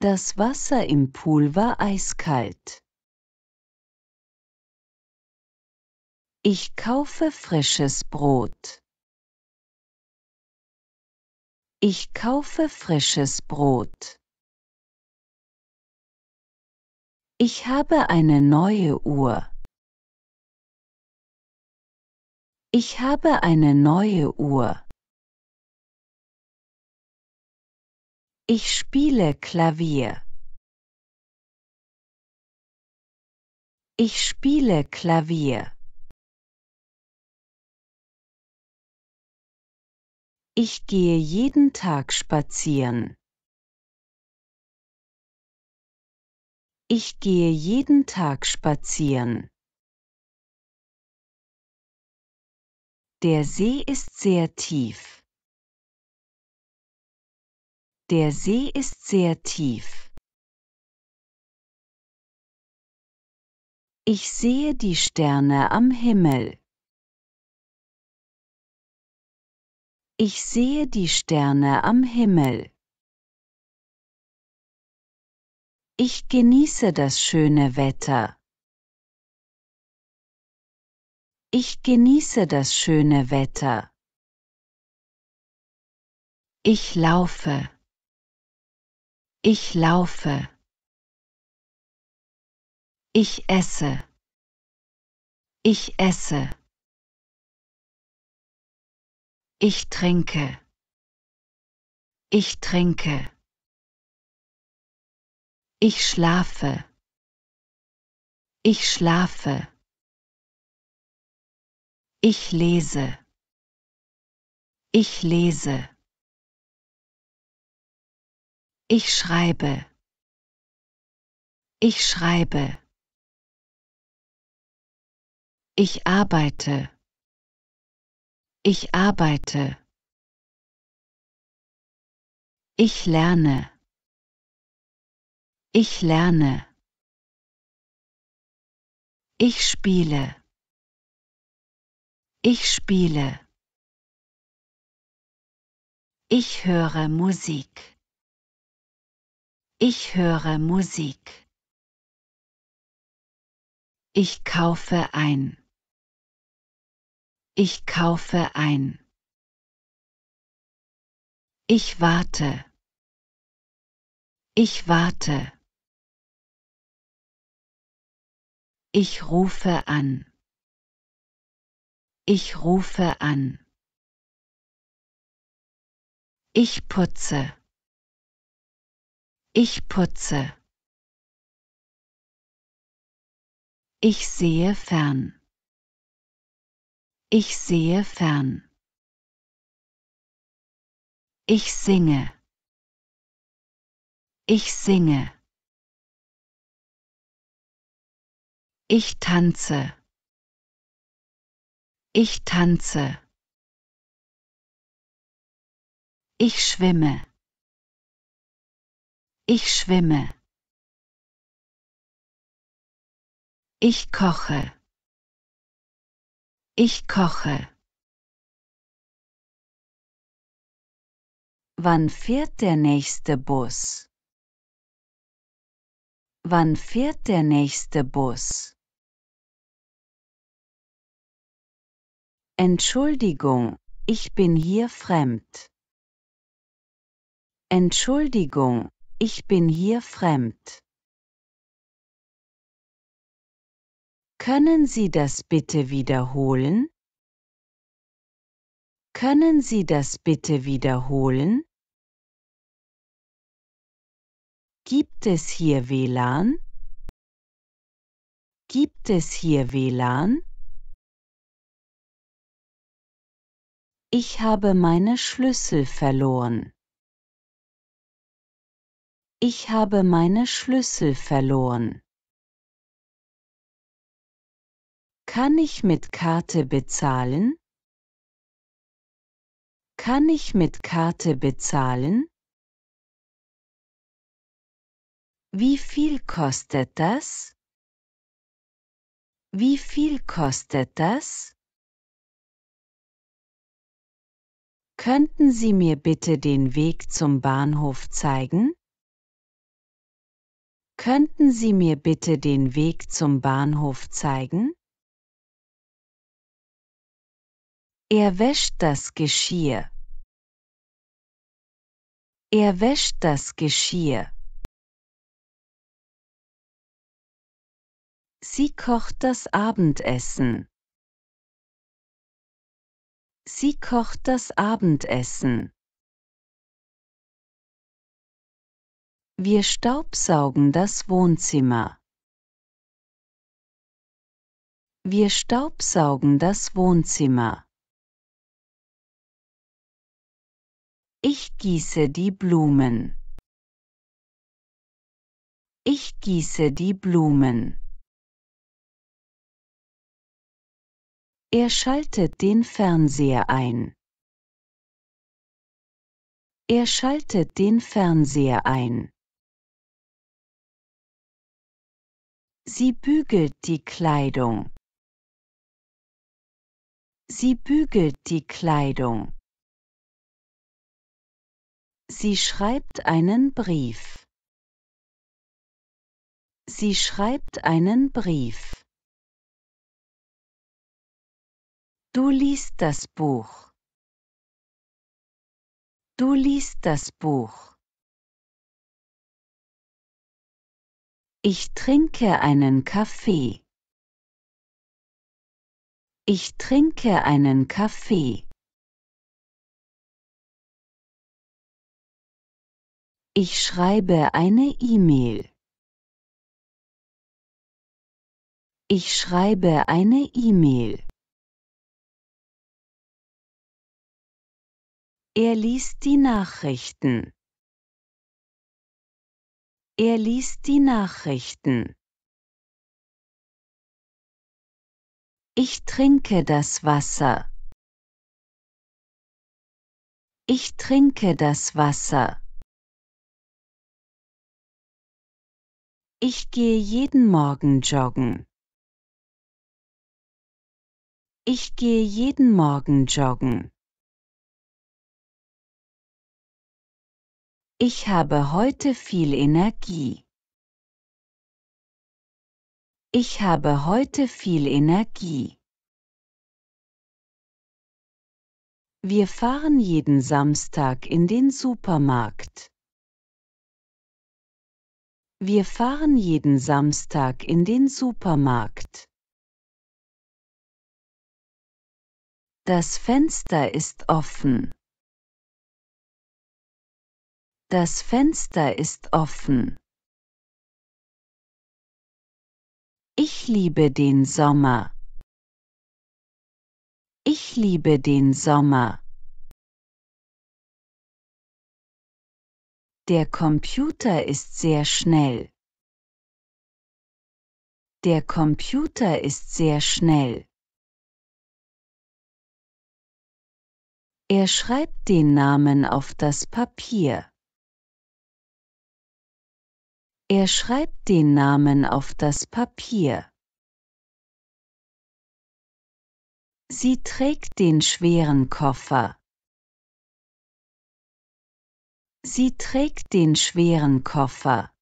Das Wasser im Pool war eiskalt. Ich kaufe frisches Brot. Ich kaufe frisches Brot. Ich habe eine neue Uhr. Ich habe eine neue Uhr. Ich spiele Klavier. Ich spiele Klavier. Ich gehe jeden Tag spazieren. Ich gehe jeden Tag spazieren. Der See ist sehr tief. Der See ist sehr tief. Ich sehe die Sterne am Himmel. Ich sehe die Sterne am Himmel. Ich genieße das schöne Wetter. Ich genieße das schöne Wetter. Ich laufe. Ich laufe. Ich esse. Ich esse. Ich trinke. Ich trinke. Ich schlafe. Ich schlafe. Ich lese. Ich lese. Ich schreibe. Ich schreibe. Ich arbeite. Ich arbeite. Ich lerne. Ich lerne. Ich spiele. Ich spiele. Ich höre Musik. Ich höre Musik. Ich kaufe ein. Ich kaufe ein. Ich warte. Ich warte. Ich rufe an. Ich rufe an. Ich putze. Ich putze. Ich sehe fern. Ich sehe fern. Ich singe. Ich singe. Ich tanze. Ich tanze. Ich schwimme. Ich schwimme. Ich koche. Ich koche. Wann fährt der nächste Bus? Wann fährt der nächste Bus? Entschuldigung, ich bin hier fremd. Entschuldigung, ich bin hier fremd. Können Sie das bitte wiederholen? Können Sie das bitte wiederholen? Gibt es hier WLAN? Gibt es hier WLAN? Ich habe meine Schlüssel verloren. Ich habe meine Schlüssel verloren. Kann ich mit Karte bezahlen? Kann ich mit Karte bezahlen? Wie viel kostet das? Wie viel kostet das? Könnten Sie mir bitte den Weg zum Bahnhof zeigen? Könnten Sie mir bitte den Weg zum Bahnhof zeigen? Er wäscht das Geschirr. Er wäscht das Geschirr. Sie kocht das Abendessen. Sie kocht das Abendessen. Wir staubsaugen das Wohnzimmer. Wir staubsaugen das Wohnzimmer. Ich gieße die Blumen. Ich gieße die Blumen. Er schaltet den Fernseher ein. Er schaltet den Fernseher ein. Sie bügelt die Kleidung. Sie bügelt die Kleidung. Sie schreibt einen Brief. Sie schreibt einen Brief. Du liest das Buch. Du liest das Buch. Ich trinke einen Kaffee. Ich trinke einen Kaffee. Ich schreibe eine E-Mail. Ich schreibe eine E-Mail. Er liest die Nachrichten. Er liest die Nachrichten. Ich trinke das Wasser. Ich trinke das Wasser. Ich gehe jeden Morgen joggen. Ich gehe jeden Morgen joggen. Ich habe heute viel Energie. Ich habe heute viel Energie. Wir fahren jeden Samstag in den Supermarkt. Wir fahren jeden Samstag in den Supermarkt. Das Fenster ist offen. Das Fenster ist offen. Ich liebe den Sommer. Ich liebe den Sommer. Der Computer ist sehr schnell. Der Computer ist sehr schnell. Er schreibt den Namen auf das Papier. Er schreibt den Namen auf das Papier. Sie trägt den schweren Koffer. Sie trägt den schweren Koffer.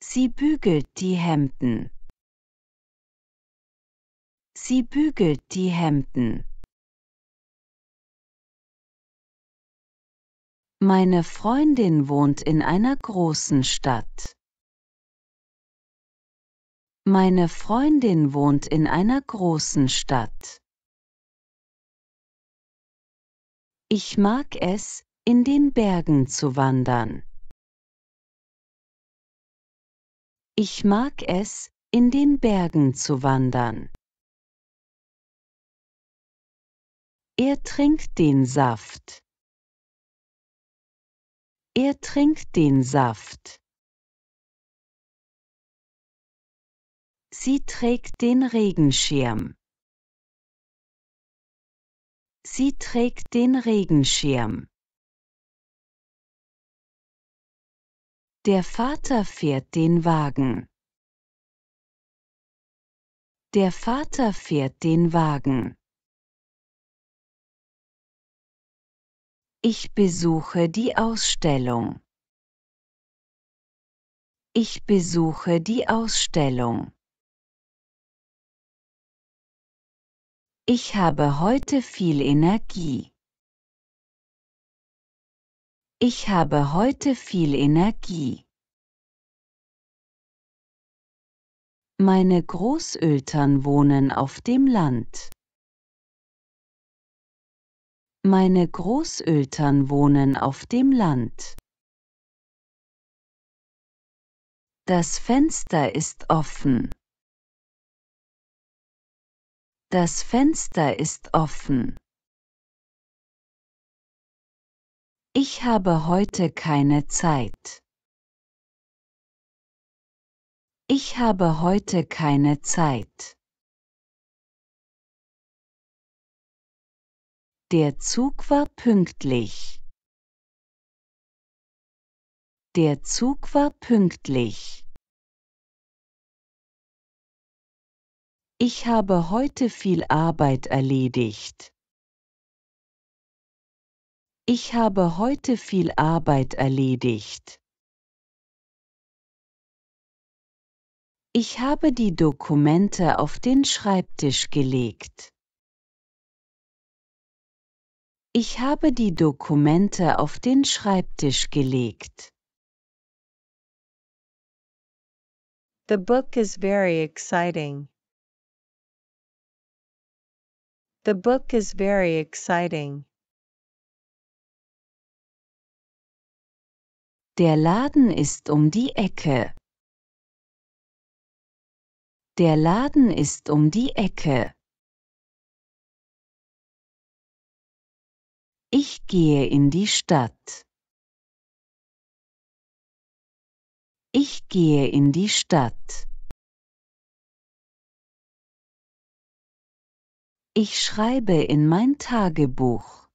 Sie bügelt die Hemden. Sie bügelt die Hemden. Meine Freundin wohnt in einer großen Stadt. Meine Freundin wohnt in einer großen Stadt. Ich mag es, in den Bergen zu wandern. Ich mag es, in den Bergen zu wandern. Er trinkt den Saft. Er trinkt den Saft. Sie trägt den Regenschirm. Sie trägt den Regenschirm. Der Vater fährt den Wagen. Der Vater fährt den Wagen. Ich besuche die Ausstellung. Ich besuche die Ausstellung. Ich habe heute viel Energie. Ich habe heute viel Energie. Meine Großeltern wohnen auf dem Land. Meine Großeltern wohnen auf dem Land. Das Fenster ist offen. Das Fenster ist offen. Ich habe heute keine Zeit. Ich habe heute keine Zeit. Der Zug war pünktlich. Der Zug war pünktlich. Ich habe heute viel Arbeit erledigt. Ich habe heute viel Arbeit erledigt. Ich habe die Dokumente auf den Schreibtisch gelegt. Ich habe die Dokumente auf den Schreibtisch gelegt. The book is very exciting. The book is very exciting. Der Laden ist um die Ecke. Der Laden ist um die Ecke. Ich gehe in die Stadt. Ich gehe in die Stadt. Ich schreibe in mein Tagebuch.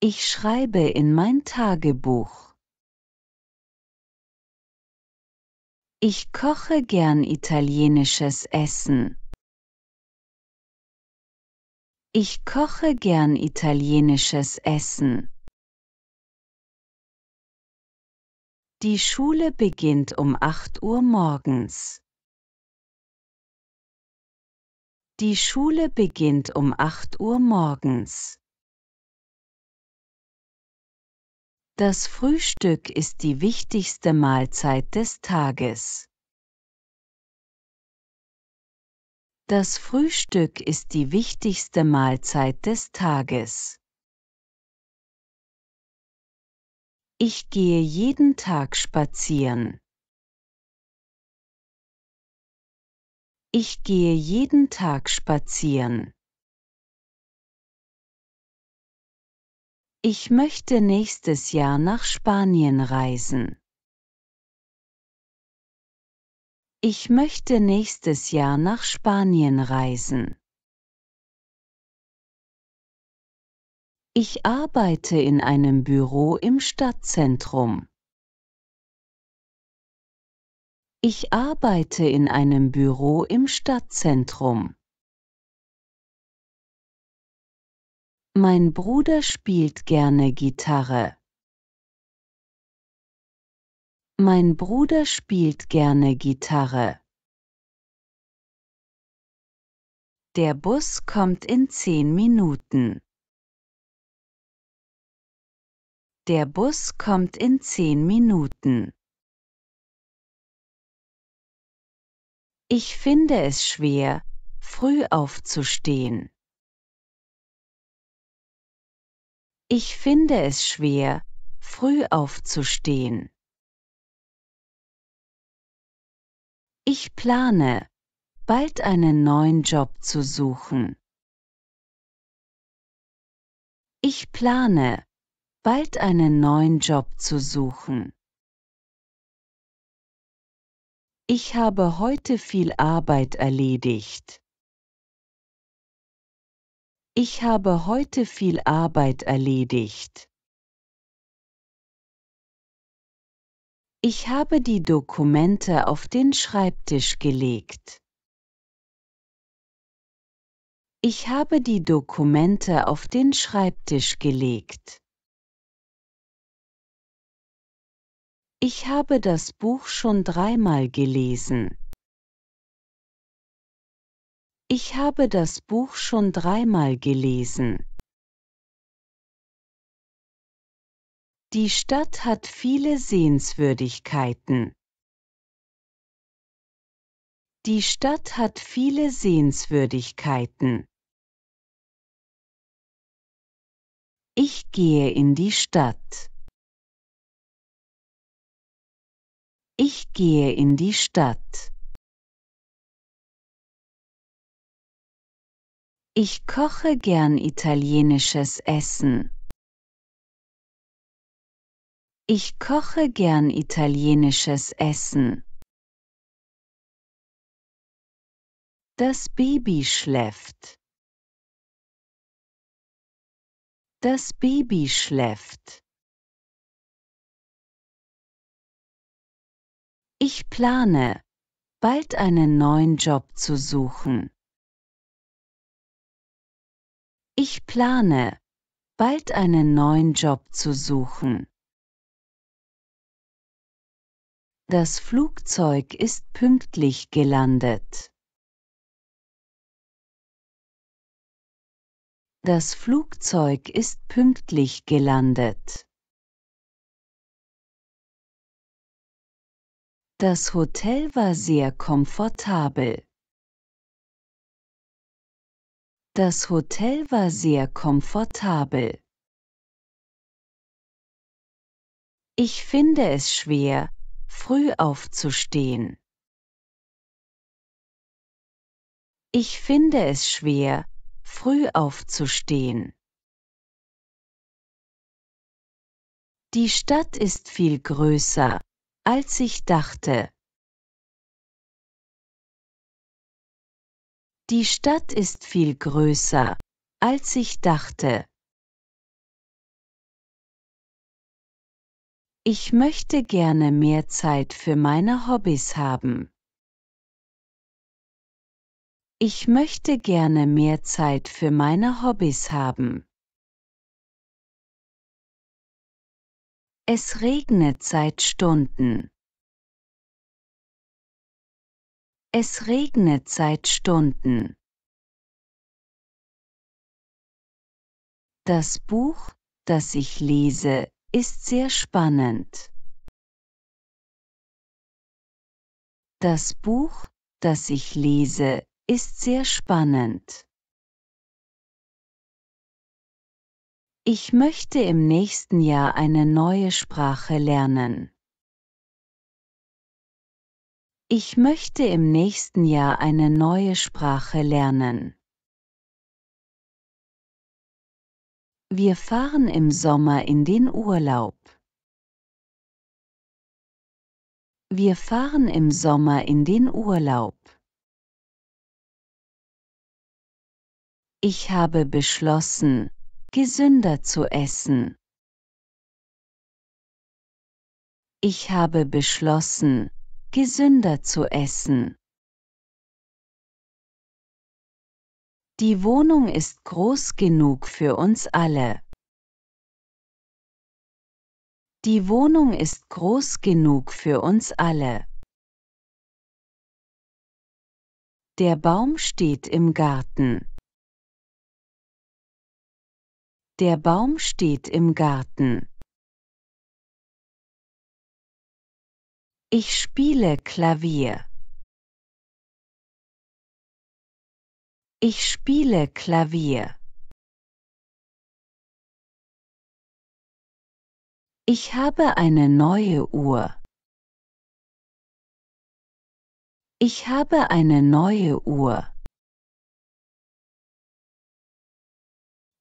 Ich schreibe in mein Tagebuch. Ich koche gern italienisches Essen. Ich koche gern italienisches Essen. Die Schule beginnt um 8 Uhr morgens. Die Schule beginnt um 8 Uhr morgens. Das Frühstück ist die wichtigste Mahlzeit des Tages. Das Frühstück ist die wichtigste Mahlzeit des Tages. Ich gehe jeden Tag spazieren. Ich gehe jeden Tag spazieren. Ich möchte nächstes Jahr nach Spanien reisen. Ich möchte nächstes Jahr nach Spanien reisen. Ich arbeite in einem Büro im Stadtzentrum. Ich arbeite in einem Büro im Stadtzentrum. Mein Bruder spielt gerne Gitarre. Mein Bruder spielt gerne Gitarre. Der Bus kommt in zehn Minuten. Der Bus kommt in zehn Minuten. Ich finde es schwer, früh aufzustehen. Ich finde es schwer, früh aufzustehen. Ich plane, bald einen neuen Job zu suchen. Ich plane, bald einen neuen Job zu suchen. Ich habe heute viel Arbeit erledigt. Ich habe heute viel Arbeit erledigt. Ich habe die Dokumente auf den Schreibtisch gelegt. Ich habe die Dokumente auf den Schreibtisch gelegt. Ich habe das Buch schon dreimal gelesen. Ich habe das Buch schon dreimal gelesen. Die Stadt hat viele Sehenswürdigkeiten. Die Stadt hat viele Sehenswürdigkeiten. Ich gehe in die Stadt. Ich gehe in die Stadt. Ich koche gern italienisches Essen. Ich koche gern italienisches Essen. Das Baby schläft. Das Baby schläft. Ich plane, bald einen neuen Job zu suchen. Ich plane, bald einen neuen Job zu suchen. Das Flugzeug ist pünktlich gelandet. Das Flugzeug ist pünktlich gelandet. Das Hotel war sehr komfortabel. Das Hotel war sehr komfortabel. Ich finde es schwer, früh aufzustehen. Ich finde es schwer, früh aufzustehen. Die Stadt ist viel größer, als ich dachte. Die Stadt ist viel größer, als ich dachte. Ich möchte gerne mehr Zeit für meine Hobbys haben. Ich möchte gerne mehr Zeit für meine Hobbys haben. Es regnet seit Stunden. Es regnet seit Stunden. Das Buch, das ich lese, ist sehr spannend. Das Buch, das ich lese, ist sehr spannend. Ich möchte im nächsten Jahr eine neue Sprache lernen. Ich möchte im nächsten Jahr eine neue Sprache lernen. Wir fahren im Sommer in den Urlaub. Wir fahren im Sommer in den Urlaub. Ich habe beschlossen, gesünder zu essen. Ich habe beschlossen, gesünder zu essen. Die Wohnung ist groß genug für uns alle. Die Wohnung ist groß genug für uns alle. Der Baum steht im Garten. Der Baum steht im Garten. Ich spiele Klavier. Ich spiele Klavier. Ich habe eine neue Uhr. Ich habe eine neue Uhr.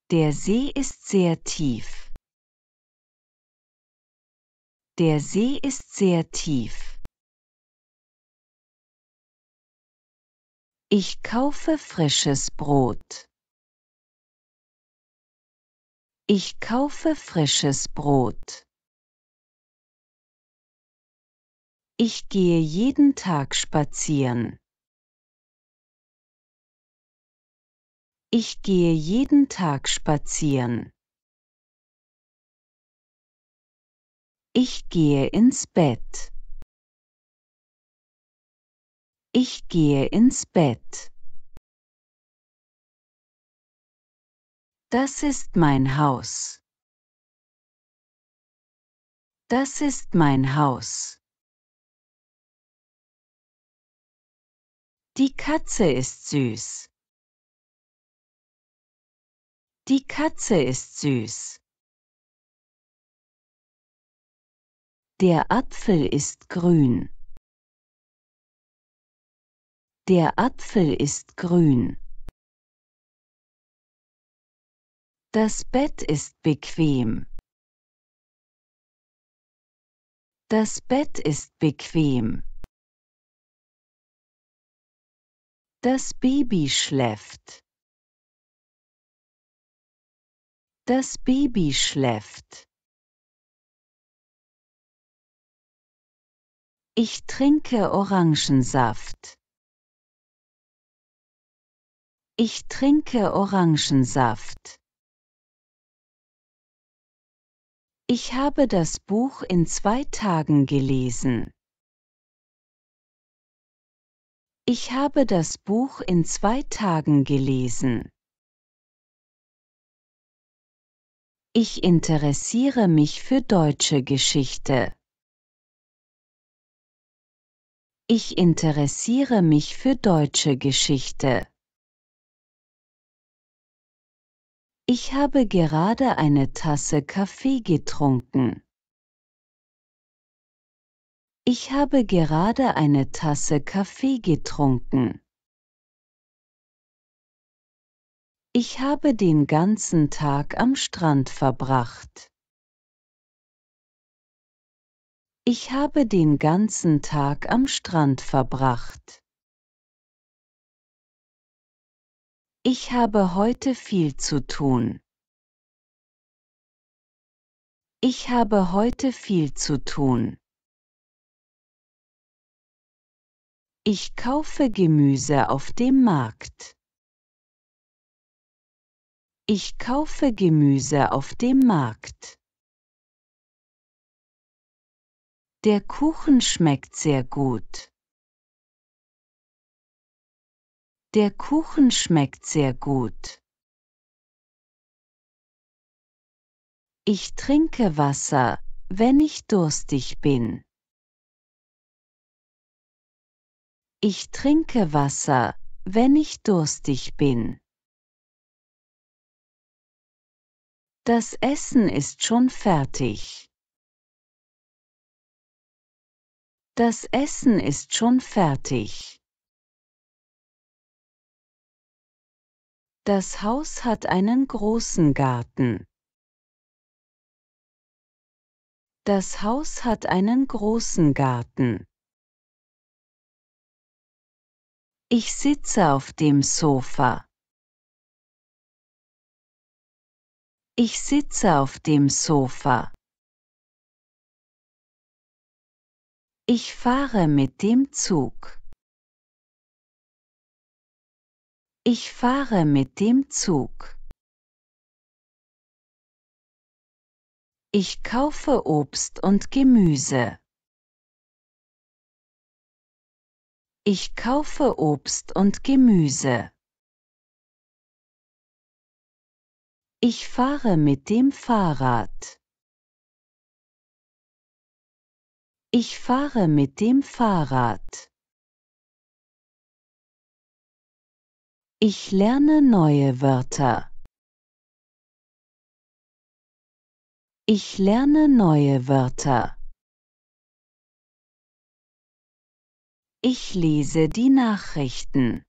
Der See ist sehr tief. Der See ist sehr tief. Ich kaufe frisches Brot. Ich kaufe frisches Brot. Ich gehe jeden Tag spazieren. Ich gehe jeden Tag spazieren. Ich gehe ins Bett. Ich gehe ins Bett. Das ist mein Haus. Das ist mein Haus. Die Katze ist süß. Die Katze ist süß. Der Apfel ist grün. Der Apfel ist grün. Das Bett ist bequem. Das Bett ist bequem. Das Baby schläft. Das Baby schläft. Ich trinke Orangensaft. Ich trinke Orangensaft. Ich habe das Buch in zwei Tagen gelesen. Ich habe das Buch in zwei Tagen gelesen. Ich interessiere mich für deutsche Geschichte. Ich interessiere mich für deutsche Geschichte. Ich habe gerade eine Tasse Kaffee getrunken. Ich habe gerade eine Tasse Kaffee getrunken. Ich habe den ganzen Tag am Strand verbracht. Ich habe den ganzen Tag am Strand verbracht. Ich habe heute viel zu tun. Ich habe heute viel zu tun. Ich kaufe Gemüse auf dem Markt. Ich kaufe Gemüse auf dem Markt. Der Kuchen schmeckt sehr gut. Der Kuchen schmeckt sehr gut. Ich trinke Wasser, wenn ich durstig bin. Ich trinke Wasser, wenn ich durstig bin. Das Essen ist schon fertig. Das Essen ist schon fertig. Das Haus hat einen großen Garten. Das Haus hat einen großen Garten. Ich sitze auf dem Sofa. Ich sitze auf dem Sofa. Ich fahre mit dem Zug. Ich fahre mit dem Zug. Ich kaufe Obst und Gemüse. Ich kaufe Obst und Gemüse. Ich fahre mit dem Fahrrad. Ich fahre mit dem Fahrrad. Ich lerne neue Wörter. Ich lerne neue Wörter. Ich lese die Nachrichten.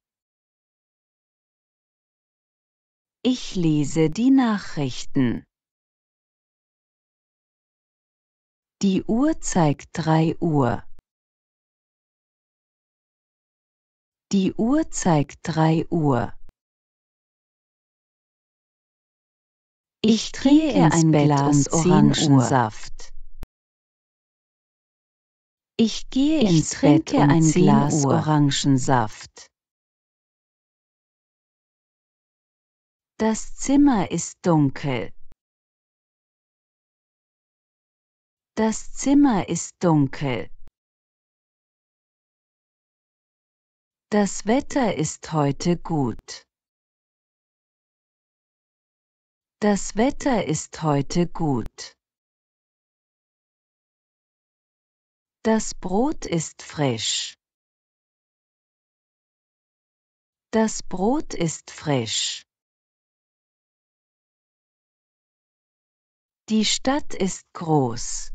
Ich lese die Nachrichten. Die Uhr zeigt drei Uhr. Die Uhr zeigt drei Uhr. Ich trinke ein Glas Orangensaft. Ich gehe ich ins Bett um ein Glas Uhr. Orangensaft. Das Zimmer ist dunkel. Das Zimmer ist dunkel. Das Wetter ist heute gut. Das Wetter ist heute gut. Das Brot ist frisch. Das Brot ist frisch. Die Stadt ist groß.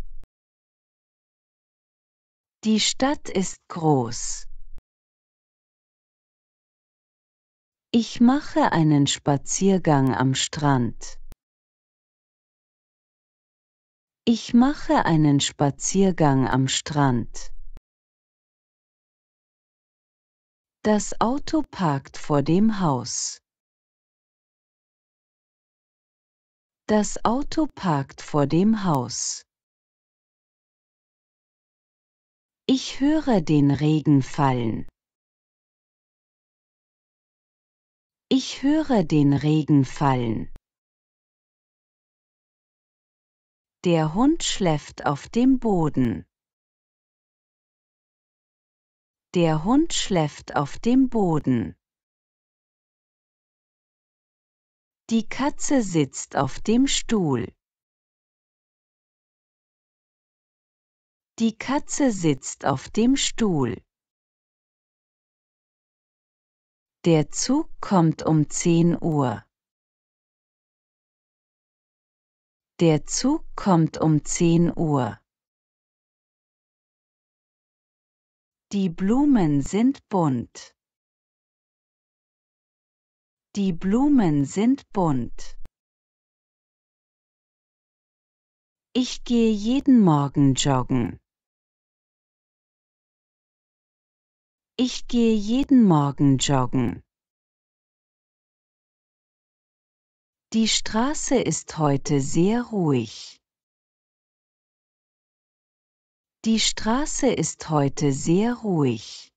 Die Stadt ist groß. Ich mache einen Spaziergang am Strand. Ich mache einen Spaziergang am Strand. Das Auto parkt vor dem Haus. Das Auto parkt vor dem Haus. Ich höre den Regen fallen. Ich höre den Regen fallen. Der Hund schläft auf dem Boden. Der Hund schläft auf dem Boden. Die Katze sitzt auf dem Stuhl. Die Katze sitzt auf dem Stuhl. Der Zug kommt um 10 Uhr. Der Zug kommt um 10 Uhr. Die Blumen sind bunt. Die Blumen sind bunt. Ich gehe jeden Morgen joggen. Ich gehe jeden Morgen joggen. Die Straße ist heute sehr ruhig. Die Straße ist heute sehr ruhig.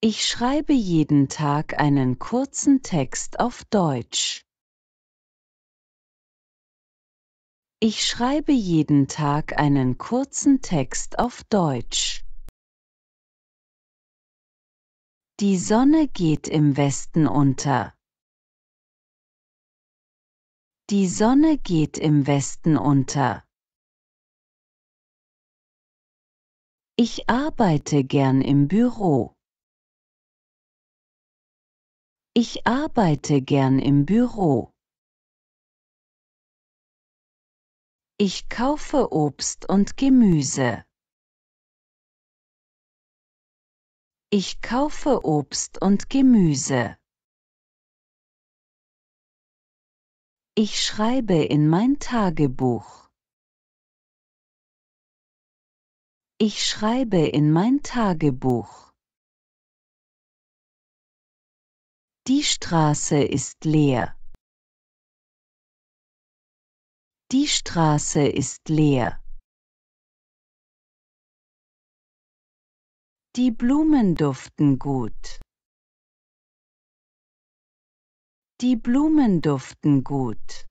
Ich schreibe jeden Tag einen kurzen Text auf Deutsch. Ich schreibe jeden Tag einen kurzen Text auf Deutsch. Die Sonne geht im Westen unter. Die Sonne geht im Westen unter. Ich arbeite gern im Büro. Ich arbeite gern im Büro. Ich kaufe Obst und Gemüse. Ich kaufe Obst und Gemüse. Ich schreibe in mein Tagebuch. Ich schreibe in mein Tagebuch. Die Straße ist leer. Die Straße ist leer. Die Blumen duften gut. Die Blumen duften gut.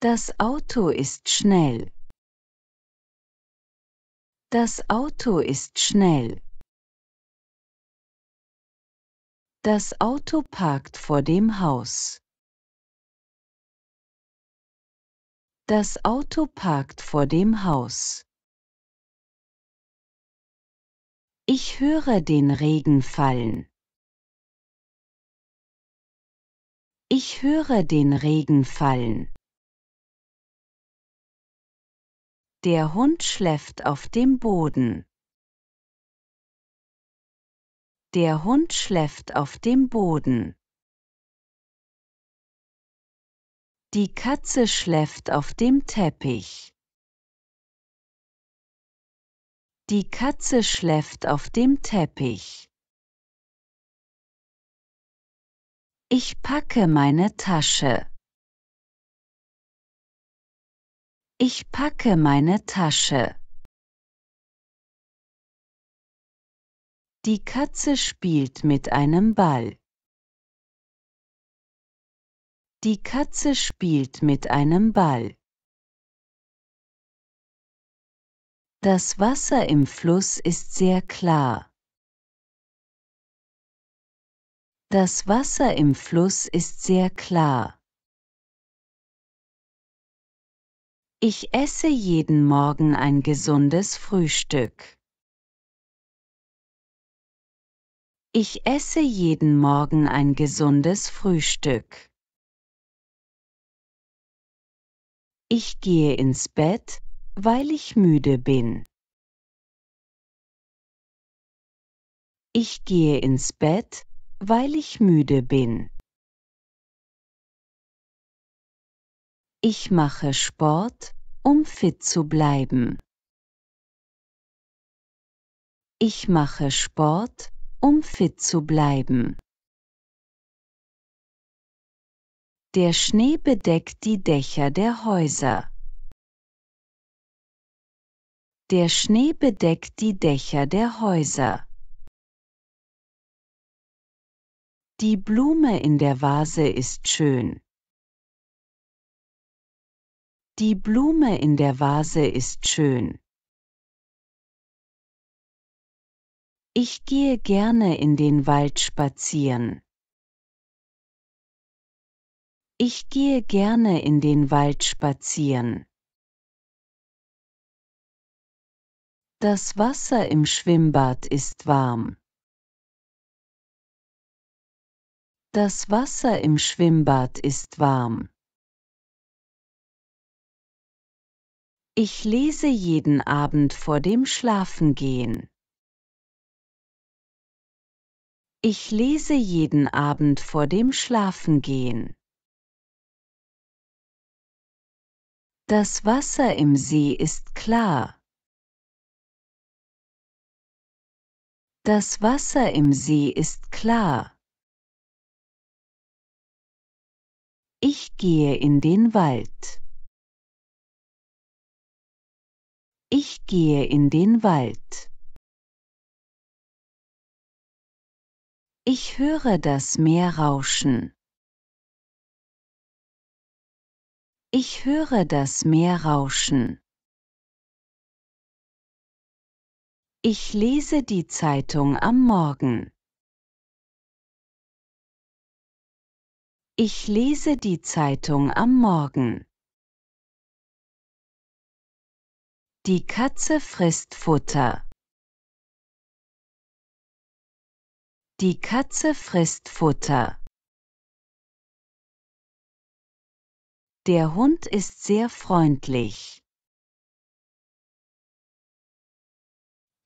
Das Auto ist schnell. Das Auto ist schnell. Das Auto parkt vor dem Haus. Das Auto parkt vor dem Haus. Ich höre den Regen fallen. Ich höre den Regen fallen. Der Hund schläft auf dem Boden. Der Hund schläft auf dem Boden. Die Katze schläft auf dem Teppich. Die Katze schläft auf dem Teppich. Ich packe meine Tasche. Ich packe meine Tasche. Die Katze spielt mit einem Ball. Die Katze spielt mit einem Ball. Das Wasser im Fluss ist sehr klar. Das Wasser im Fluss ist sehr klar. Ich esse jeden Morgen ein gesundes Frühstück. Ich esse jeden Morgen ein gesundes Frühstück. Ich gehe ins Bett, weil ich müde bin. Ich gehe ins Bett, weil ich müde bin. Ich mache Sport, um fit zu bleiben. Ich mache Sport, um fit zu bleiben. Der Schnee bedeckt die Dächer der Häuser. Der Schnee bedeckt die Dächer der Häuser. Die Blume in der Vase ist schön. Die Blume in der Vase ist schön. Ich gehe gerne in den Wald spazieren. Ich gehe gerne in den Wald spazieren. Das Wasser im Schwimmbad ist warm. Das Wasser im Schwimmbad ist warm. Ich lese jeden Abend vor dem Schlafengehen. Ich lese jeden Abend vor dem Schlafengehen. Das Wasser im See ist klar. Das Wasser im See ist klar. Ich gehe in den Wald. Ich gehe in den Wald. Ich höre das Meer rauschen. Ich höre das Meer rauschen. Ich lese die Zeitung am Morgen. Ich lese die Zeitung am Morgen. Die Katze frisst Futter. Die Katze frisst Futter. Der Hund ist sehr freundlich.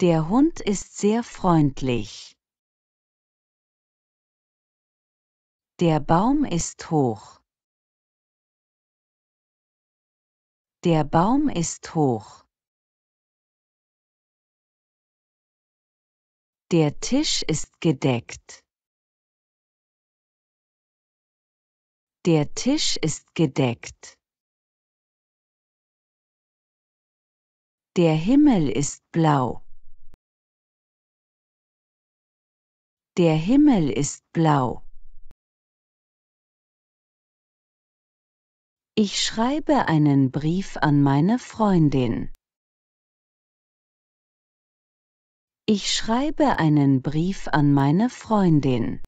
Der Hund ist sehr freundlich. Der Baum ist hoch. Der Baum ist hoch. Der Tisch ist gedeckt. Der Tisch ist gedeckt. Der Himmel ist blau. Der Himmel ist blau. Ich schreibe einen Brief an meine Freundin. Ich schreibe einen Brief an meine Freundin.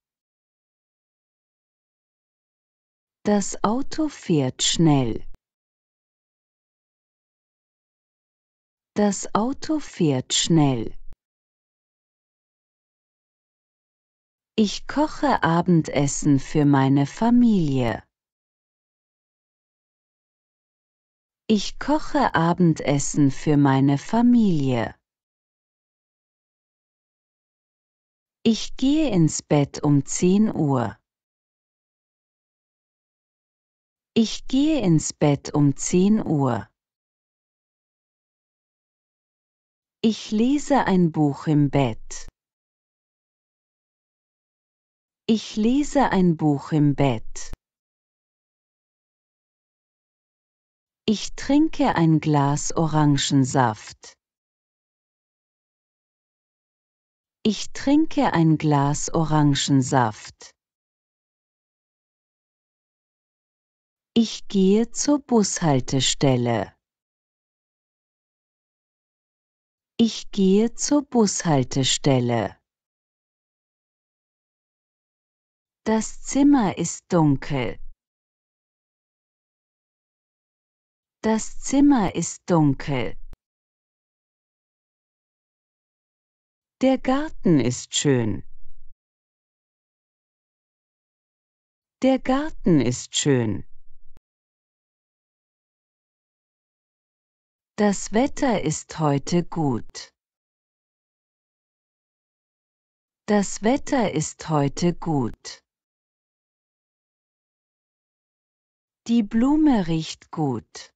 Das Auto fährt schnell. Das Auto fährt schnell. Ich koche Abendessen für meine Familie. Ich koche Abendessen für meine Familie. Ich gehe ins Bett um 10 Uhr. Ich gehe ins Bett um 10 Uhr. Ich lese ein Buch im Bett. Ich lese ein Buch im Bett. Ich trinke ein Glas Orangensaft. Ich trinke ein Glas Orangensaft. Ich gehe zur Bushaltestelle. Ich gehe zur Bushaltestelle. Das Zimmer ist dunkel. Das Zimmer ist dunkel. Der Garten ist schön. Der Garten ist schön. Das Wetter ist heute gut. Das Wetter ist heute gut. Die Blume riecht gut.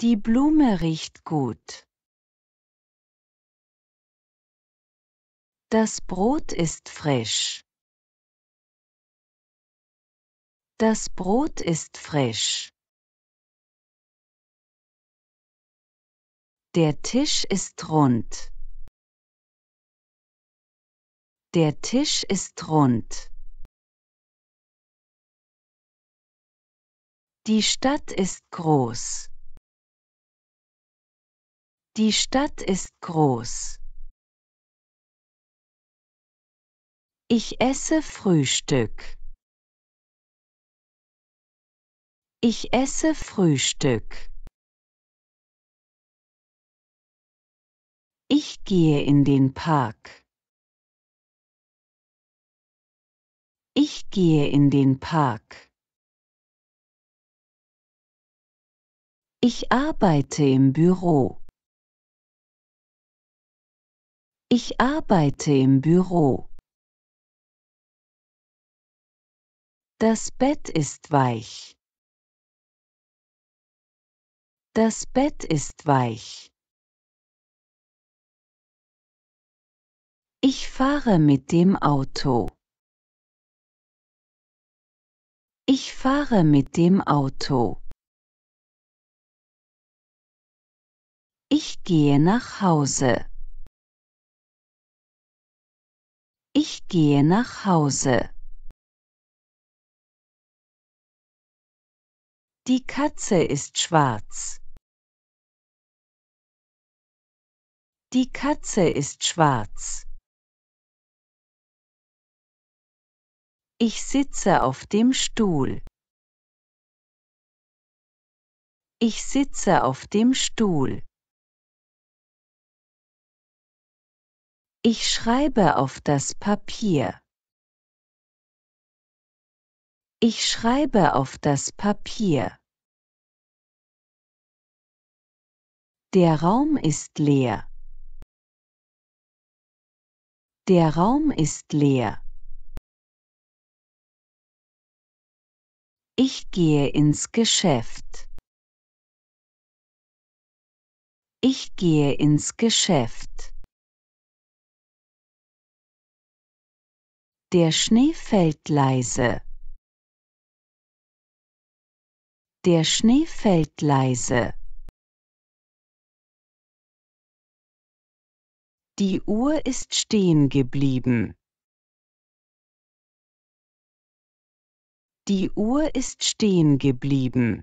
Die Blume riecht gut. Das Brot ist frisch. Das Brot ist frisch. Der Tisch ist rund. Der Tisch ist rund. Die Stadt ist groß. Die Stadt ist groß. Ich esse Frühstück. Ich esse Frühstück. Ich gehe in den Park. Ich gehe in den Park. Ich arbeite im Büro. Ich arbeite im Büro. Das Bett ist weich. Das Bett ist weich. Ich fahre mit dem Auto. Ich fahre mit dem Auto. Ich gehe nach Hause. Ich gehe nach Hause. Die Katze ist schwarz. Die Katze ist schwarz. Ich sitze auf dem Stuhl. Ich sitze auf dem Stuhl. Ich schreibe auf das Papier. Ich schreibe auf das Papier. Der Raum ist leer. Der Raum ist leer. Ich gehe ins Geschäft. Ich gehe ins Geschäft. Der Schnee fällt leise. Der Schnee fällt leise. Die Uhr ist stehen geblieben. Die Uhr ist stehen geblieben.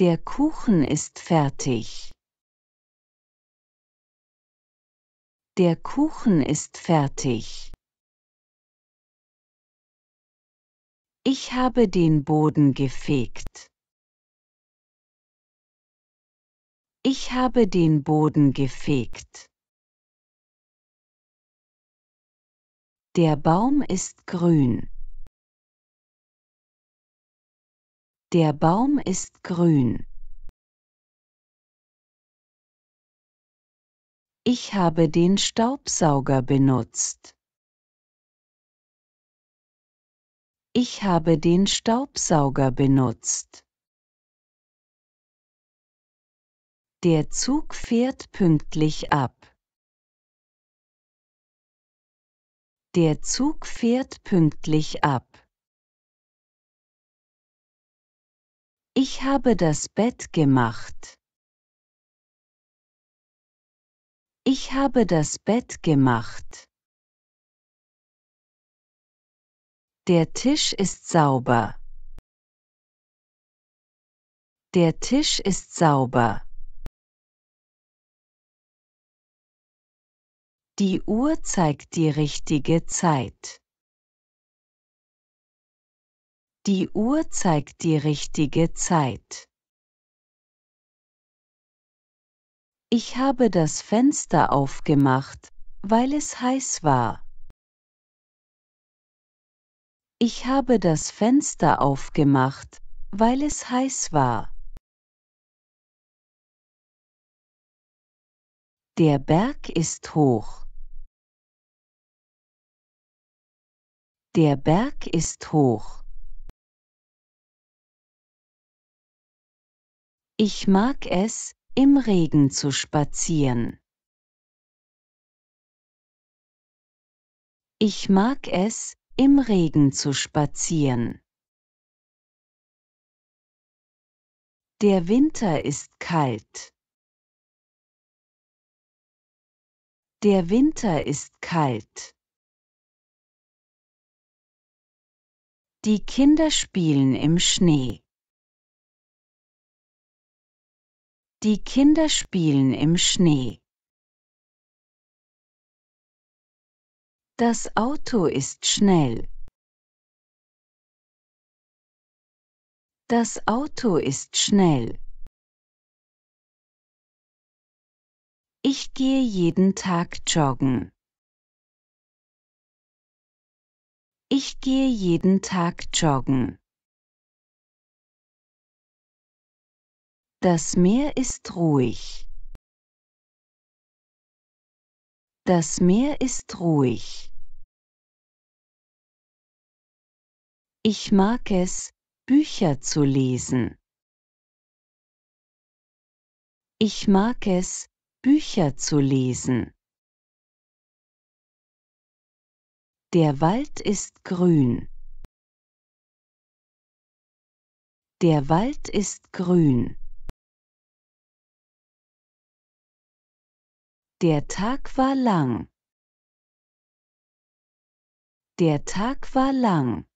Der Kuchen ist fertig. Der Kuchen ist fertig. Ich habe den Boden gefegt. Ich habe den Boden gefegt. Der Baum ist grün. Der Baum ist grün. Ich habe den Staubsauger benutzt. Ich habe den Staubsauger benutzt. Der Zug fährt pünktlich ab. Der Zug fährt pünktlich ab. Ich habe das Bett gemacht. Ich habe das Bett gemacht. Der Tisch ist sauber. Der Tisch ist sauber. Die Uhr zeigt die richtige Zeit. Die Uhr zeigt die richtige Zeit. Ich habe das Fenster aufgemacht, weil es heiß war. Ich habe das Fenster aufgemacht, weil es heiß war. Der Berg ist hoch. Der Berg ist hoch. Ich mag es, im Regen zu spazieren. Ich mag es, im Regen zu spazieren. Der Winter ist kalt. Der Winter ist kalt. Die Kinder spielen im Schnee. Die Kinder spielen im Schnee. Das Auto ist schnell. Das Auto ist schnell. Ich gehe jeden Tag joggen. Ich gehe jeden Tag joggen. Das Meer ist ruhig. Das Meer ist ruhig. Ich mag es, Bücher zu lesen. Ich mag es, Bücher zu lesen. Der Wald ist grün. Der Wald ist grün. Der Tag war lang. Der Tag war lang.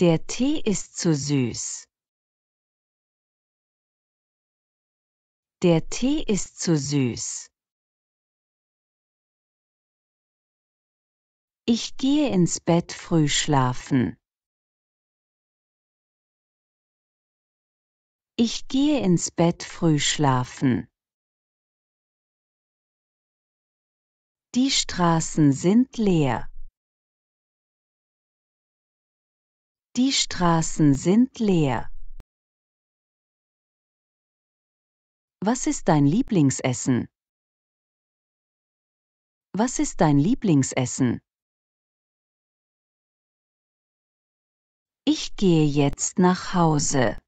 Der Tee ist zu süß. Der Tee ist zu süß. Ich gehe ins Bett früh schlafen. Ich gehe ins Bett früh schlafen. Die Straßen sind leer. Die Straßen sind leer. Was ist dein Lieblingsessen? Was ist dein Lieblingsessen? Ich gehe jetzt nach Hause.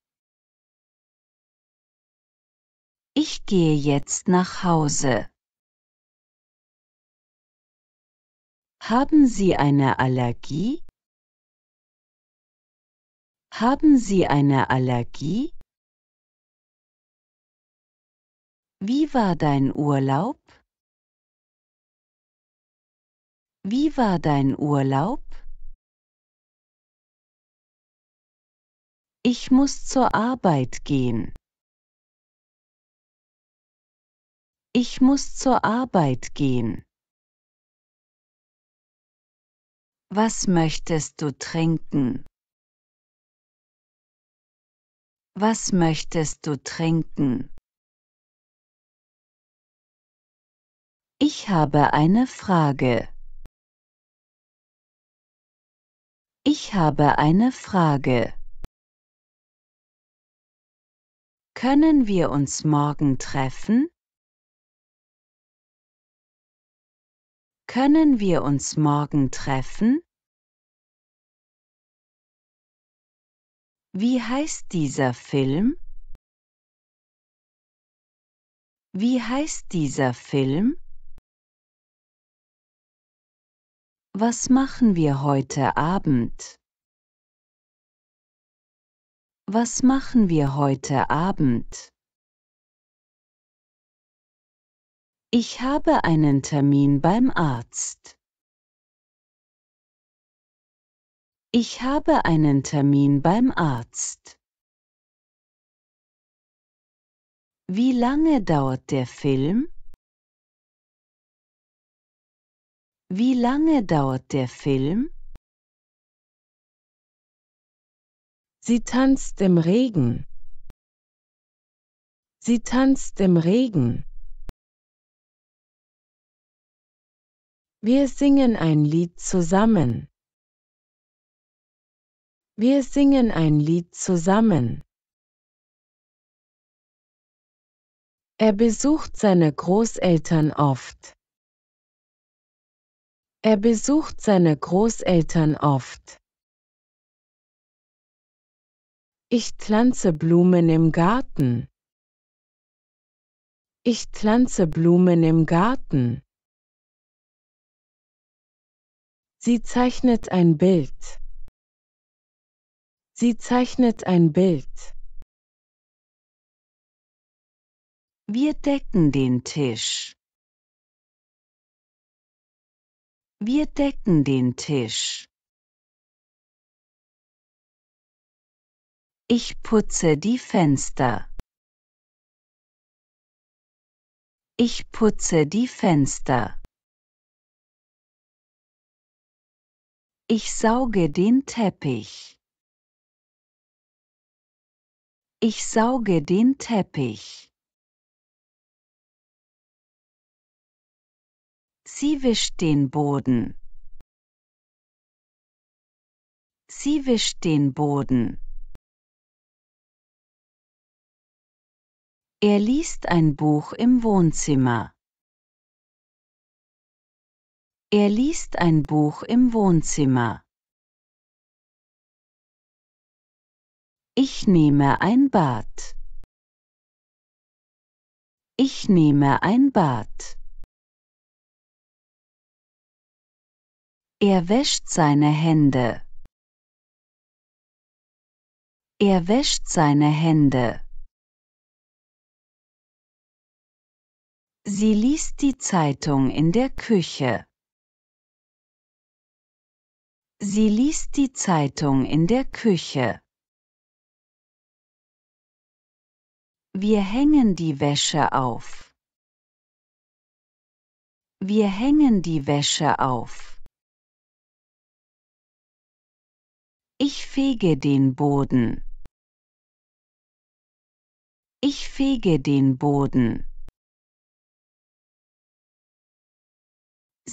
Ich gehe jetzt nach Hause. Haben Sie eine Allergie? Haben Sie eine Allergie? Wie war dein Urlaub? Wie war dein Urlaub? Ich muss zur Arbeit gehen. Ich muss zur Arbeit gehen. Was möchtest du trinken? Was möchtest du trinken? Ich habe eine Frage. Ich habe eine Frage. Können wir uns morgen treffen? Können wir uns morgen treffen? Wie heißt dieser Film? Wie heißt dieser Film? Was machen wir heute Abend? Was machen wir heute Abend? Ich habe einen Termin beim Arzt. Ich habe einen Termin beim Arzt. Wie lange dauert der Film? Wie lange dauert der Film? Sie tanzt im Regen. Sie tanzt im Regen. Wir singen ein Lied zusammen. Wir singen ein Lied zusammen. Er besucht seine Großeltern oft. Er besucht seine Großeltern oft. Ich pflanze Blumen im Garten. Ich pflanze Blumen im Garten. Sie zeichnet ein Bild. Sie zeichnet ein Bild. Wir decken den Tisch. Wir decken den Tisch. Ich putze die Fenster. Ich putze die Fenster. Ich sauge den Teppich. Ich sauge den Teppich. Sie wischt den Boden. Sie wischt den Boden. Er liest ein Buch im Wohnzimmer. Er liest ein Buch im Wohnzimmer. Ich nehme ein Bad. Ich nehme ein Bad. Er wäscht seine Hände. Er wäscht seine Hände. Sie liest die Zeitung in der Küche. Sie liest die Zeitung in der Küche. Wir hängen die Wäsche auf. Wir hängen die Wäsche auf. Ich fege den Boden. Ich fege den Boden.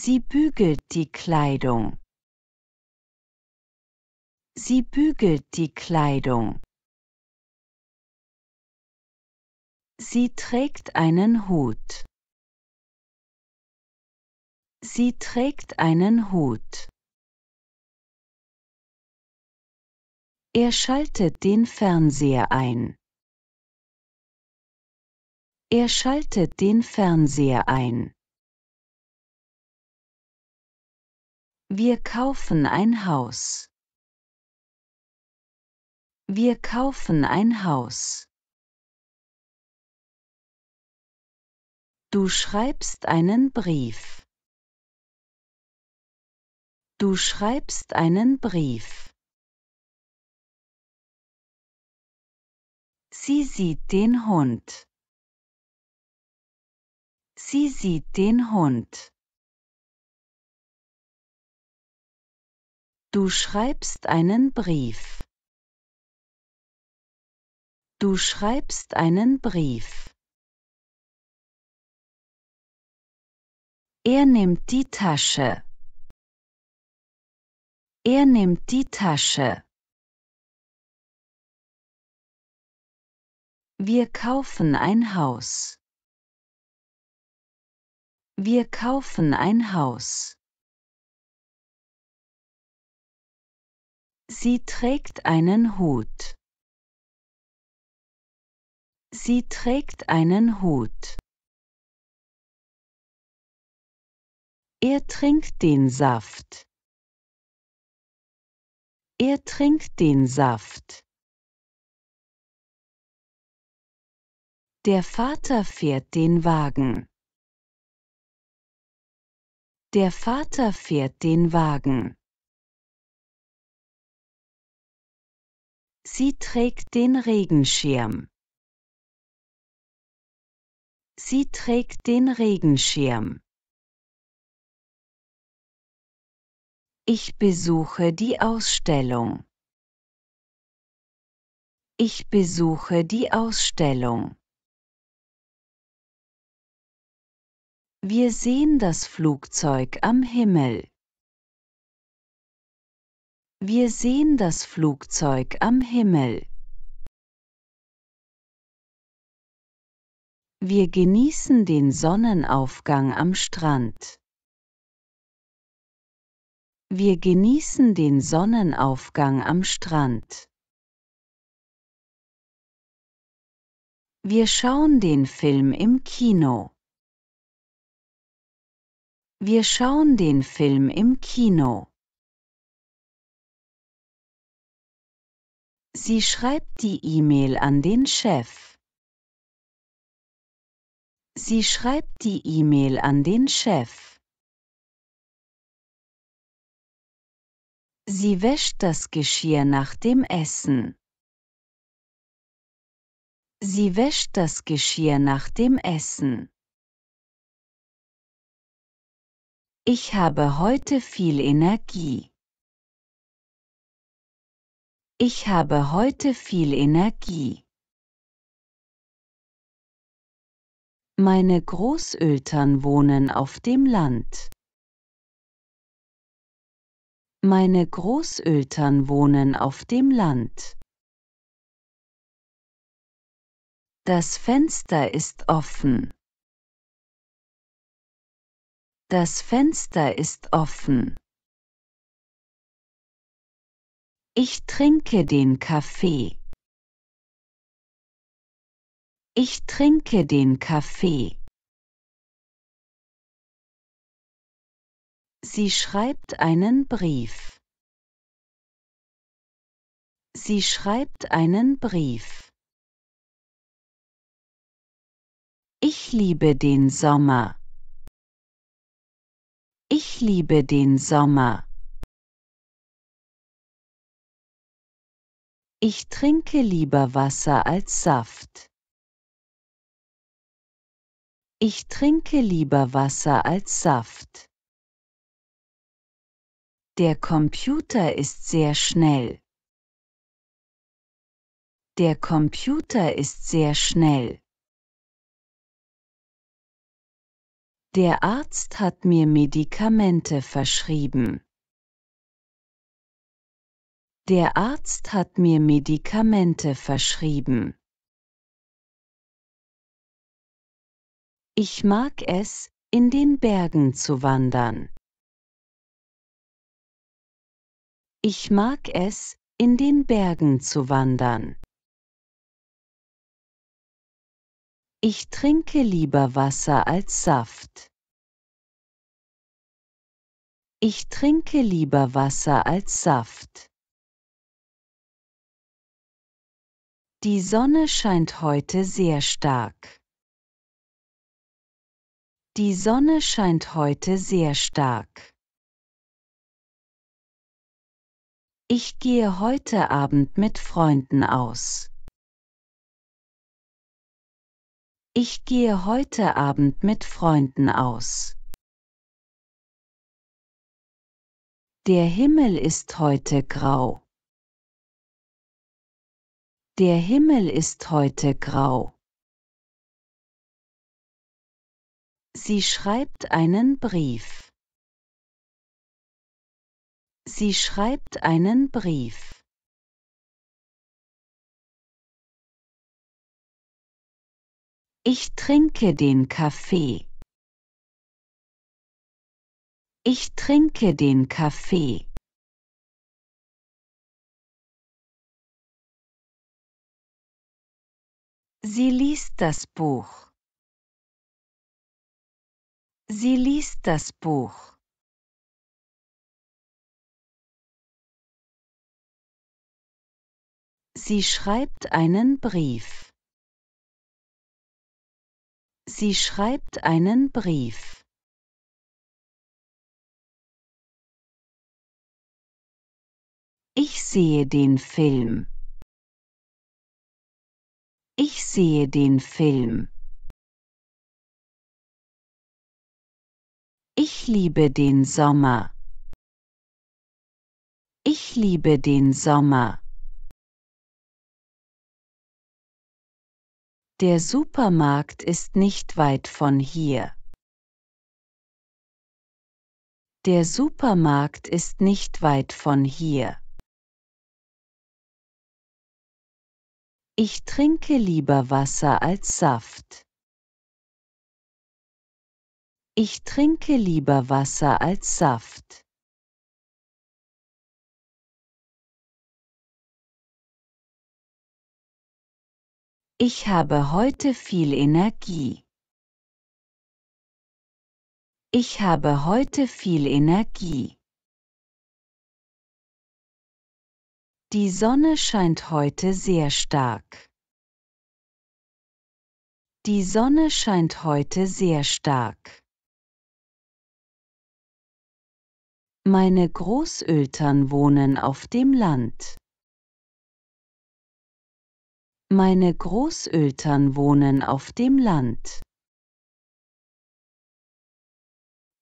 Sie bügelt die Kleidung. Sie bügelt die Kleidung. Sie trägt einen Hut. Sie trägt einen Hut. Er schaltet den Fernseher ein. Er schaltet den Fernseher ein. Wir kaufen ein Haus. Wir kaufen ein Haus. Du schreibst einen Brief. Du schreibst einen Brief. Sie sieht den Hund. Sie sieht den Hund. Du schreibst einen Brief. Du schreibst einen Brief. Er nimmt die Tasche. Er nimmt die Tasche. Wir kaufen ein Haus. Wir kaufen ein Haus. Sie trägt einen Hut. Sie trägt einen Hut. Er trinkt den Saft. Er trinkt den Saft. Der Vater fährt den Wagen. Der Vater fährt den Wagen. Sie trägt den Regenschirm. Sie trägt den Regenschirm. Ich besuche die Ausstellung. Ich besuche die Ausstellung. Wir sehen das Flugzeug am Himmel. Wir sehen das Flugzeug am Himmel. Wir genießen den Sonnenaufgang am Strand. Wir genießen den Sonnenaufgang am Strand. Wir schauen den Film im Kino. Wir schauen den Film im Kino. Sie schreibt die E-Mail an den Chef. Sie schreibt die E-Mail an den Chef. Sie wäscht das Geschirr nach dem Essen. Sie wäscht das Geschirr nach dem Essen. Ich habe heute viel Energie. Ich habe heute viel Energie. Meine Großeltern wohnen auf dem Land. Meine Großeltern wohnen auf dem Land. Das Fenster ist offen. Das Fenster ist offen. Ich trinke den Kaffee. Ich trinke den Kaffee. Sie schreibt einen Brief. Sie schreibt einen Brief. Ich liebe den Sommer. Ich liebe den Sommer. Ich trinke lieber Wasser als Saft. Ich trinke lieber Wasser als Saft. Der Computer ist sehr schnell. Der Computer ist sehr schnell. Der Arzt hat mir Medikamente verschrieben. Der Arzt hat mir Medikamente verschrieben. Ich mag es, in den Bergen zu wandern. Ich mag es, in den Bergen zu wandern. Ich trinke lieber Wasser als Saft. Ich trinke lieber Wasser als Saft. Die Sonne scheint heute sehr stark. Die Sonne scheint heute sehr stark. Ich gehe heute Abend mit Freunden aus. Ich gehe heute Abend mit Freunden aus. Der Himmel ist heute grau. Der Himmel ist heute grau. Sie schreibt einen Brief. Sie schreibt einen Brief. Ich trinke den Kaffee. Ich trinke den Kaffee. Sie liest das Buch. Sie liest das Buch. Sie schreibt einen Brief. Sie schreibt einen Brief. Ich sehe den Film. Ich sehe den Film. Ich liebe den Sommer. Ich liebe den Sommer. Der Supermarkt ist nicht weit von hier. Der Supermarkt ist nicht weit von hier. Ich trinke lieber Wasser als Saft. Ich trinke lieber Wasser als Saft. Ich habe heute viel Energie. Ich habe heute viel Energie. Die Sonne scheint heute sehr stark. Die Sonne scheint heute sehr stark. Meine Großeltern wohnen auf dem Land. Meine Großeltern wohnen auf dem Land.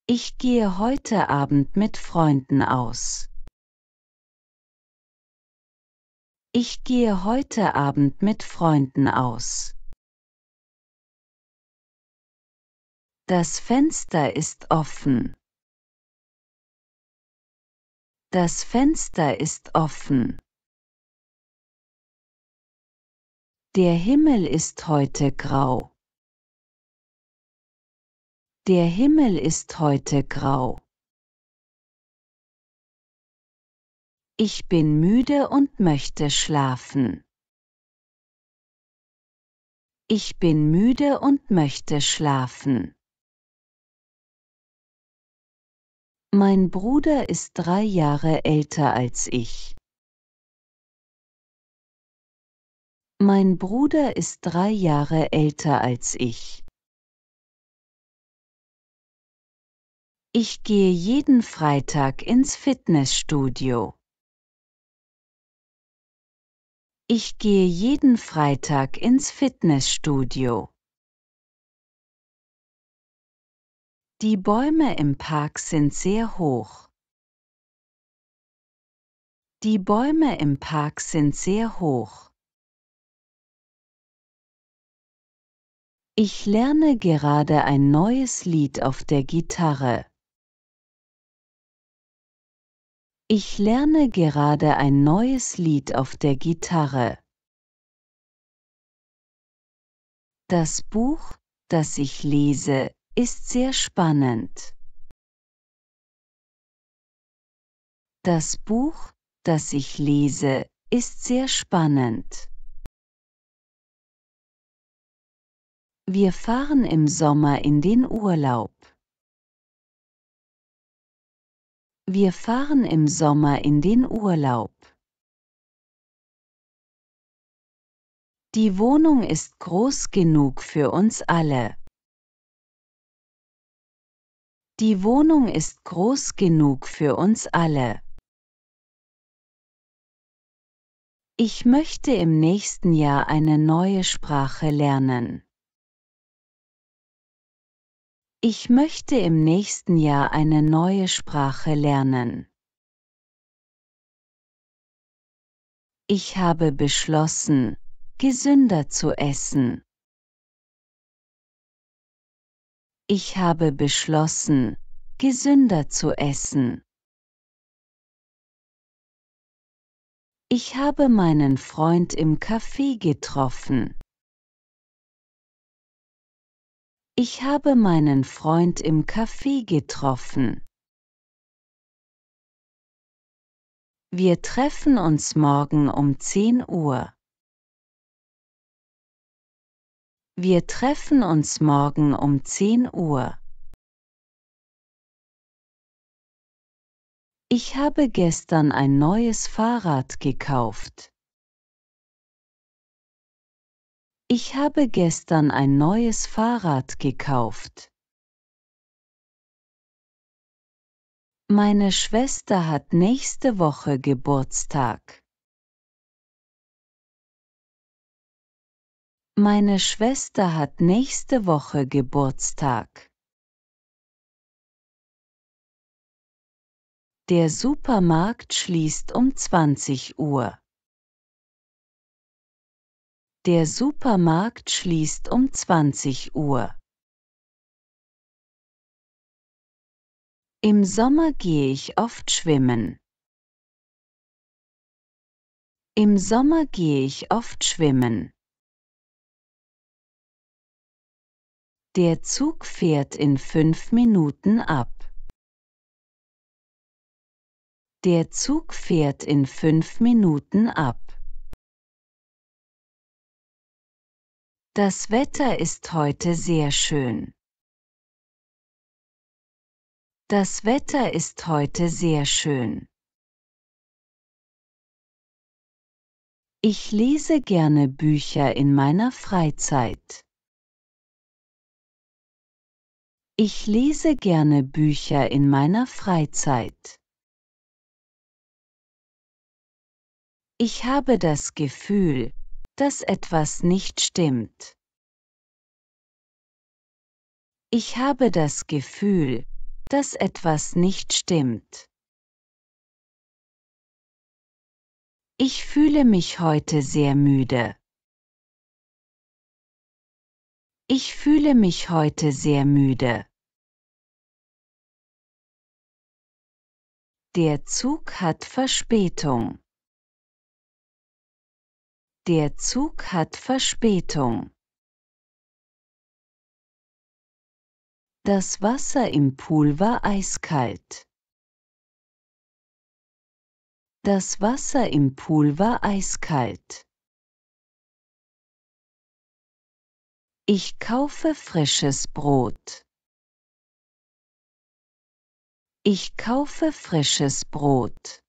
Ich gehe heute Abend mit Freunden aus. Ich gehe heute Abend mit Freunden aus. Das Fenster ist offen. Das Fenster ist offen. Der Himmel ist heute grau. Der Himmel ist heute grau. Ich bin müde und möchte schlafen. Ich bin müde und möchte schlafen. Mein Bruder ist drei Jahre älter als ich. Mein Bruder ist drei Jahre älter als ich. Ich gehe jeden Freitag ins Fitnessstudio. Ich gehe jeden Freitag ins Fitnessstudio. Die Bäume im Park sind sehr hoch. Die Bäume im Park sind sehr hoch. Ich lerne gerade ein neues Lied auf der Gitarre. Ich lerne gerade ein neues Lied auf der Gitarre. Das Buch, das ich lese, ist sehr spannend. Das Buch, das ich lese, ist sehr spannend. Wir fahren im Sommer in den Urlaub. Wir fahren im Sommer in den Urlaub. Die Wohnung ist groß genug für uns alle. Die Wohnung ist groß genug für uns alle. Ich möchte im nächsten Jahr eine neue Sprache lernen. Ich möchte im nächsten Jahr eine neue Sprache lernen. Ich habe beschlossen, gesünder zu essen. Ich habe beschlossen, gesünder zu essen. Ich habe meinen Freund im Café getroffen. Ich habe meinen Freund im Café getroffen. Wir treffen uns morgen um 10 Uhr. Wir treffen uns morgen um 10 Uhr. Ich habe gestern ein neues Fahrrad gekauft. Ich habe gestern ein neues Fahrrad gekauft. Meine Schwester hat nächste Woche Geburtstag. Meine Schwester hat nächste Woche Geburtstag. Der Supermarkt schließt um 20 Uhr. Der Supermarkt schließt um 20 Uhr. Im Sommer gehe ich oft schwimmen. Im Sommer gehe ich oft schwimmen. Der Zug fährt in fünf Minuten ab. Der Zug fährt in fünf Minuten ab. Das Wetter ist heute sehr schön. Das Wetter ist heute sehr schön. Ich lese gerne Bücher in meiner Freizeit. Ich lese gerne Bücher in meiner Freizeit. Ich habe das Gefühl, dass etwas nicht stimmt. Ich habe das Gefühl, dass etwas nicht stimmt. Ich fühle mich heute sehr müde. Ich fühle mich heute sehr müde. Der Zug hat Verspätung. Der Zug hat Verspätung. Das Wasser im Pool war eiskalt. Das Wasser im Pool war eiskalt. Ich kaufe frisches Brot. Ich kaufe frisches Brot.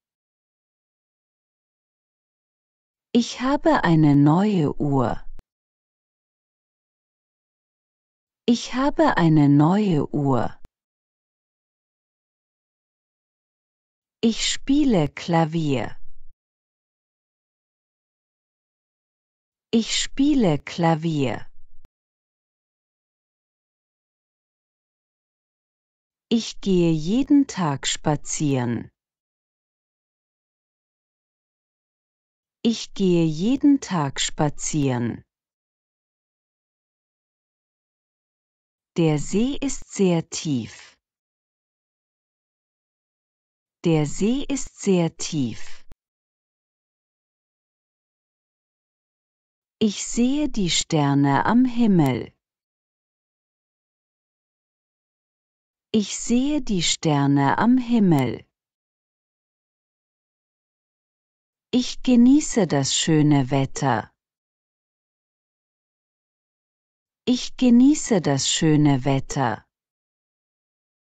Ich habe eine neue Uhr. Ich habe eine neue Uhr. Ich spiele Klavier. Ich spiele Klavier. Ich gehe jeden Tag spazieren. Ich gehe jeden Tag spazieren. Der See ist sehr tief. Der See ist sehr tief. Ich sehe die Sterne am Himmel. Ich sehe die Sterne am Himmel. Ich genieße das schöne Wetter. Ich genieße das schöne Wetter.